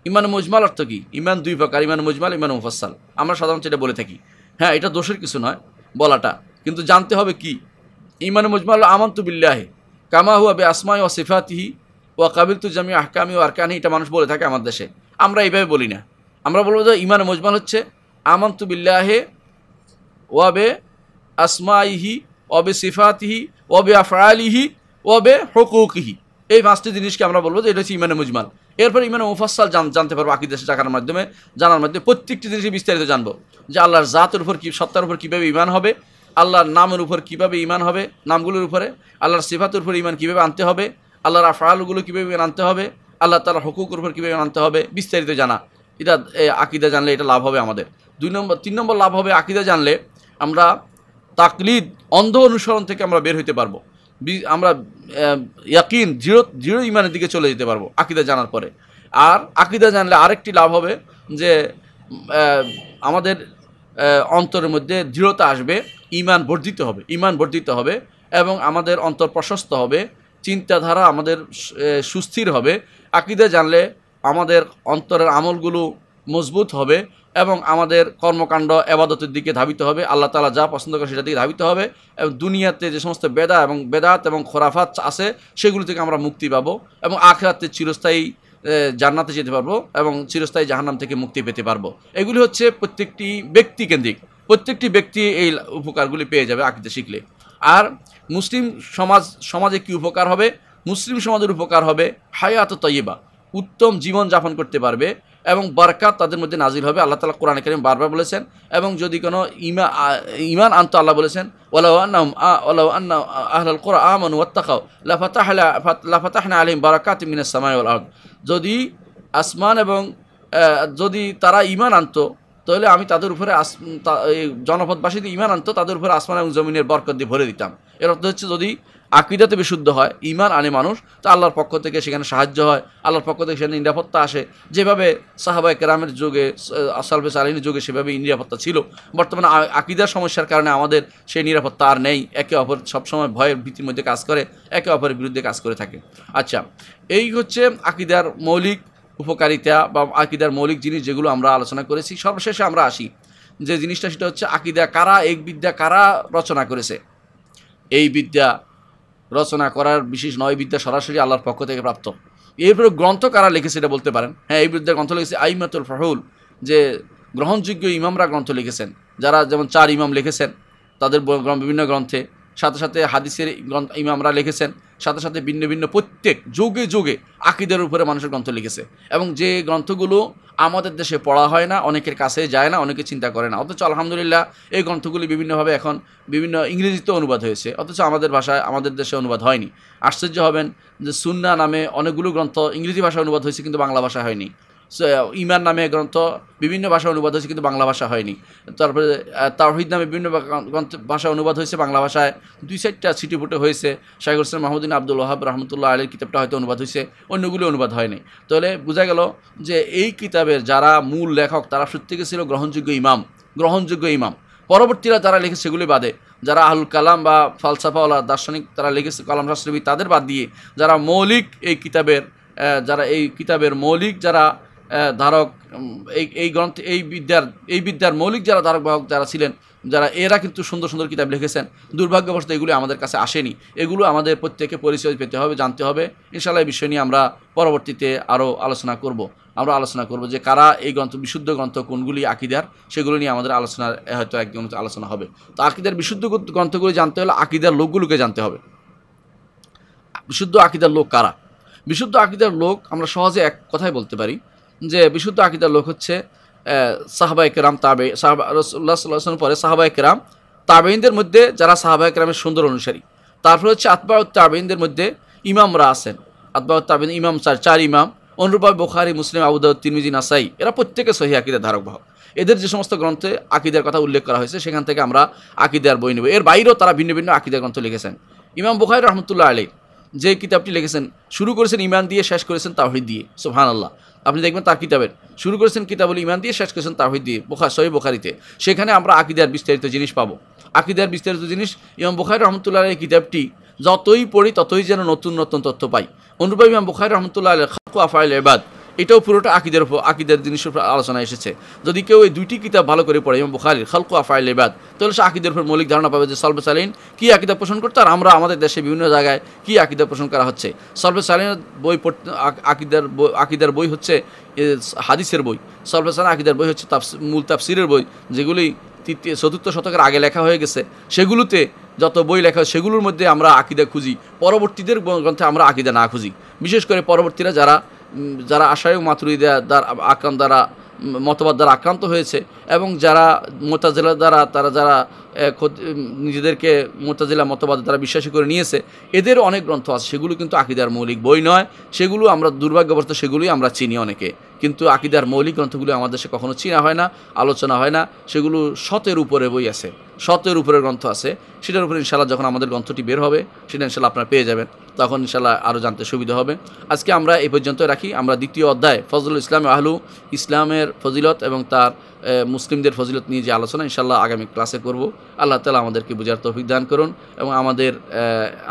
ইমান মুজমাল অর্থ কী ইমান দুই প্রকার ইমান মুজমাল ইমান মুফাসাল আমরা সাধারণত এটা বলে থাকি হ্যাঁ এটা দোষের কিছু নয় বলাটা কিন্তু জানতে হবে কি ইমান মুজমাল আমন্ত বিল্লাহে কামা হুয়া বে আসমাই ও সিফাতিহি ও কাবিল তু জামি আহকামি ও আরকানি এটা মানুষ বলে থাকে আমার দেশে আমরা এইভাবে বলি না আমরা বলবো যে ইমান মুজমাল হচ্ছে আমন্ত বিল্লাহে ওয়াবে আসমাইহি অবে সিফাতিহি অবে আফআলিহি অবে হকুকিহি এই পাঁচটি জিনিসকে আমরা বলবো যে এটা হচ্ছে ইমানে মুজমাল এরপর ইমানে মুফাসাল জানতে পারবো দেশে জানার মাধ্যমে জানার মাধ্যমে প্রত্যেকটি জিনিসই বিস্তারিত জানবো যে আল্লাহর জাতের উপর কী সত্তার উপর কীভাবে ইমান হবে আল্লাহর নামের উপর কীভাবে ইমান হবে নামগুলোর উপরে আল্লাহর সিফাতের উপর ইমান কীভাবে আনতে হবে আল্লাহর আফআলগুলো কীভাবে ইমান আনতে হবে আল্লাহ তালা হকুকের উপর কীভাবে আনতে হবে বিস্তারিত জানা এটা আকিদা জানলে এটা লাভ হবে আমাদের দুই নম্বর তিন নম্বর লাভ হবে আকিদা জানলে আমরা তাকলিদ অন্ধ অনুসরণ থেকে আমরা বের হইতে পারবো আমরা ইয়াকিন জিরো জিরো ইমানের দিকে চলে যেতে পারবো আকিদা জানার পরে আর আকিদা জানলে আরেকটি লাভ হবে যে আমাদের অন্তরের মধ্যে দৃঢ়তা আসবে ইমান বর্ধিত হবে ইমান বর্ধিত হবে এবং আমাদের অন্তর প্রশস্ত হবে চিন্তাধারা আমাদের সুস্থির হবে আকিদা জানলে আমাদের অন্তরের আমলগুলো মজবুত হবে এবং আমাদের কর্মকাণ্ড আবাদতের দিকে ধাবিত হবে আল্লাহ তালা যা পছন্দ করে সেটা দিকে ধাবিত হবে এবং দুনিয়াতে যে সমস্ত বেদা এবং বেদাত এবং খোরাফাত আছে সেগুলি থেকে আমরা মুক্তি পাবো এবং আখরাতে চিরস্থায়ী জান্নাতে যেতে পারবো এবং চিরস্থায়ী জাহান্নাম থেকে মুক্তি পেতে পারবো এগুলি হচ্ছে প্রত্যেকটি ব্যক্তিকেন্দ্রিক প্রত্যেকটি ব্যক্তি এই উপকারগুলি পেয়ে যাবে আঁকতে শিখলে আর মুসলিম সমাজ সমাজে কি উপকার হবে মুসলিম সমাজের উপকার হবে হায়াত তৈবা উত্তম জীবন যাপন করতে পারবে এবং বরকাত তাদের মধ্যে নাজিল হবে আল্লাহ তালা কোরআন করিম বারবার বলেছেন এবং যদি কোনো ইমা ইমান আনত আল্লাহ বলেছেন আলিম যদি আসমান এবং যদি তারা ইমান আনতো তাহলে আমি তাদের উপরে জনপদবাসীদের ইমান আনতো তাদের উপরে আসমান এবং জমিনের বরকত দিয়ে ভরে দিতাম এর অর্থ হচ্ছে যদি আকিদাতে বিশুদ্ধ হয় ইমান আনে মানুষ তো আল্লাহর পক্ষ থেকে সেখানে সাহায্য হয় আল্লাহর পক্ষ থেকে সেখানে নিরাপত্তা আসে যেভাবে সাহাবায় কেরামের যুগে আসালবে সালিনের যুগে সেভাবে নিরাপত্তা ছিল বর্তমানে আকিদার সমস্যার কারণে আমাদের সেই নিরাপত্তা আর নেই একে অপর সবসময় ভয়ের ভীতির মধ্যে কাজ করে একে অপরের বিরুদ্ধে কাজ করে থাকে আচ্ছা এই হচ্ছে আকিদার মৌলিক উপকারিতা বা আকিদার মৌলিক জিনিস যেগুলো আমরা আলোচনা করেছি সর্বশেষে আমরা আসি যে জিনিসটা সেটা হচ্ছে আকিদা কারা এই বিদ্যা কারা রচনা করেছে এই বিদ্যা রচনা করার বিশেষ নয় বিদ্যা সরাসরি আল্লাহর পক্ষ থেকে প্রাপ্ত এই গ্রন্থ কারা লিখেছে এটা বলতে পারেন হ্যাঁ এই বিদ্যার গ্রন্থ লিখেছে আইমাতুল ফাহুল যে গ্রহণযোগ্য ইমামরা গ্রন্থ লিখেছেন যারা যেমন চার ইমাম লিখেছেন তাদের বিভিন্ন গ্রন্থে সাথে সাথে হাদিসের গ্রন্থ ইমামরা লিখেছেন সাথে সাথে ভিন্ন ভিন্ন প্রত্যেক যুগে যুগে আকিদের উপরে মানুষের গ্রন্থ লিখেছে এবং যে গ্রন্থগুলো আমাদের দেশে পড়া হয় না অনেকের কাছে যায় না অনেকে চিন্তা করে না অথচ আলহামদুলিল্লাহ এই গ্রন্থগুলি বিভিন্নভাবে এখন বিভিন্ন ইংরেজিতে অনুবাদ হয়েছে অথচ আমাদের ভাষায় আমাদের দেশে অনুবাদ হয়নি আশ্চর্য হবেন যে সুন্না নামে অনেকগুলো গ্রন্থ ইংরেজি ভাষায় অনুবাদ হয়েছে কিন্তু বাংলা ভাষা হয়নি ইমান নামে গ্রন্থ বিভিন্ন ভাষা অনুবাদ হয়েছে কিন্তু বাংলা ভাষা হয়নি তারপরে তাওহিদ নামে বিভিন্ন গ্রন্থ ভাষা অনুবাদ হয়েছে বাংলা ভাষায় দুই চারটা সিটি ফুটে হয়েছে শাহ হোসেন মাহমুদ্দিন আব্দুল ওহাব রহমতুল্লাহ আলীর কিতাবটা হয়তো অনুবাদ হয়েছে অন্যগুলি অনুবাদ হয়নি তাহলে বোঝা গেল যে এই কিতাবের যারা মূল লেখক তারা সত্যিকে ছিল গ্রহণযোগ্য ইমাম গ্রহণযোগ্য ইমাম পরবর্তীরা যারা লিখেছে সেগুলি বাদে যারা আহুল কালাম বা ফালসাফাওয়ালা দার্শনিক তারা লিখেছে কালাম শাস্ত্রী তাদের বাদ দিয়ে যারা মৌলিক এই কিতাবের যারা এই কিতাবের মৌলিক যারা ধারক এই এই গ্রন্থ এই বিদ্যার এই বিদ্যার মৌলিক যারা ধারক বাহক যারা ছিলেন যারা এরা কিন্তু সুন্দর সুন্দর কিতাব লিখেছেন দুর্ভাগ্যবশত এগুলি আমাদের কাছে আসেনি এগুলো আমাদের প্রত্যেকে পরিচয় পেতে হবে জানতে হবে ইনশাল্লাহ এই বিষয় নিয়ে আমরা পরবর্তীতে আরও আলোচনা করব আমরা আলোচনা করব যে কারা এই গ্রন্থ বিশুদ্ধ গ্রন্থ কোনগুলি আকিদার সেগুলো নিয়ে আমাদের আলোচনা হয়তো একদম আলোচনা হবে তো আকিদার বিশুদ্ধ গ্রন্থগুলি জানতে হলে আকিদার লোকগুলোকে জানতে হবে বিশুদ্ধ আকিদার লোক কারা বিশুদ্ধ আকিদার লোক আমরা সহজে এক কথাই বলতে পারি যে বিশুদ্ধ আকিদার লোক হচ্ছে সাহাবা একরাম তাবে সাহাবা রসুল্লাহ পরে সাহাবা একরাম তাবেইনদের মধ্যে যারা সাহাবা একরামের সুন্দর অনুসারী তারপর হচ্ছে আতবা তাবেইনদের মধ্যে ইমামরা আছেন আতবা তাবেন ইমাম চার চার ইমাম অনুরূপা বোখারি মুসলিম আবুদাউদ তিনমিজি নাসাই এরা প্রত্যেকে সহি আকিদার ধারক বাহক এদের যে সমস্ত গ্রন্থে আকিদার কথা উল্লেখ করা হয়েছে সেখান থেকে আমরা আকিদার বই নেব এর বাইরেও তারা ভিন্ন ভিন্ন আকিদার গ্রন্থ লিখেছেন ইমাম বোখাই রহমতুল্লাহ আলী যে কিতাবটি লিখেছেন শুরু করেছেন ইমান দিয়ে শেষ করেছেন তাহিদ দিয়ে সোহান আল্লাহ আপনি দেখবেন তার কিতাবের শুরু করেছেন কিতাবুল ইমান দিয়ে শেষ করেছেন তাহিদ দিয়ে বোখার সহি বোখারিতে সেখানে আমরা আকিদার বিস্তারিত জিনিস পাবো আকিদার বিস্তারিত জিনিস ইমাম বোখার রহমতুল্লাহ এই কিতাবটি যতই পড়ি ততই যেন নতুন নতুন তথ্য পাই অনুরূপ ইমাম বোখার রহমতুল্লাহ আল খাকু আফাইল এবাদ এটাও পুরোটা আকিদের উপর আকিদের জিনিসের উপর আলোচনা এসেছে যদি কেউ এই দুইটি কিতাব ভালো করে পড়ে এবং বুখারির খালকু আফাইল ইবাদ তাহলে সে আকিদের উপর মৌলিক ধারণা পাবে যে সলবে সালিন কী আকিদা পোষণ করতে আর আমরা আমাদের দেশে বিভিন্ন জায়গায় কী আকিদা পোষণ করা হচ্ছে সলবে সালিনের বই পড়তে আকিদার বই আকিদার বই হচ্ছে হাদিসের বই সলবে সালিন আকিদার বই হচ্ছে মূল তাপসিরের বই যেগুলি তৃতীয় চতুর্থ শতকের আগে লেখা হয়ে গেছে সেগুলোতে যত বই লেখা সেগুলোর মধ্যে আমরা আকিদা খুঁজি পরবর্তীদের গ্রন্থে আমরা আকিদা না খুঁজি বিশেষ করে পরবর্তীরা যারা যারা আশায় মাতুরিদা দ্বারা আক্রান্ত দ্বারা মতবাদ দ্বারা আক্রান্ত হয়েছে এবং যারা মোতাজিলা দ্বারা তারা যারা নিজেদেরকে মোতাজিলা মতবাদ দ্বারা বিশ্বাসী করে নিয়েছে এদের অনেক গ্রন্থ আছে সেগুলো কিন্তু আকিদার মৌলিক বই নয় সেগুলো আমরা দুর্ভাগ্যবশত সেগুলোই আমরা চিনি অনেকে কিন্তু আকিদার মৌলিক গ্রন্থগুলি আমাদের দেশে কখনো চিনা হয় না আলোচনা হয় না সেগুলো শতের উপরে বই আছে শতের উপরে গ্রন্থ আছে সেটার উপরে ইনশাল্লাহ যখন আমাদের গ্রন্থটি বের হবে সেটা ইনশাল্লাহ আপনারা পেয়ে যাবেন তখন ইনশাল্লাহ আরও জানতে সুবিধা হবে আজকে আমরা এই পর্যন্ত রাখি আমরা দ্বিতীয় অধ্যায় ফজলুল ইসলাম আহলু ইসলামের ফজিলত এবং তার মুসলিমদের ফজিলত নিয়ে যে আলোচনা ইনশাল্লাহ আগামী ক্লাসে করব আল্লাহ তালা আমাদেরকে বোঝার তৌফিক দান করুন এবং আমাদের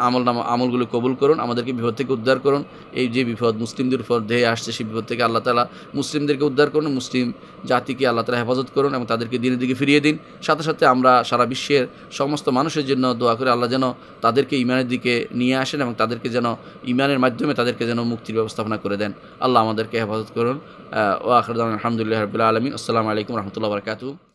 আমল নামা আমলগুলো কবুল করুন আমাদেরকে বিপদ থেকে উদ্ধার করুন এই যে বিপদ মুসলিমদের উপর ধেয়ে আসছে সেই বিপদ থেকে আল্লাহ তালা মুসলিমদেরকে উদ্ধার করুন মুসলিম জাতিকে আল্লাহ তালা হেফাজত করুন এবং তাদেরকে দিনের দিকে ফিরিয়ে দিন সাথে সাথে আমরা সারা বিশ্বের সমস্ত মানুষের জন্য দোয়া করে আল্লাহ যেন তাদেরকে ইমানের দিকে নিয়ে আসেন এবং তাদের তাদেরকে যেন ইমানের মাধ্যমে তাদেরকে যেন মুক্তির ব্যবস্থাপনা করে দেন আল্লাহ আমাদেরকে হেফাজত করুন ও আখরদান আলহামদুলিল্লাহ রবিল্লা আলমিন আসসালামু আলাইকুম রহমতুল্লাহ বারকাতু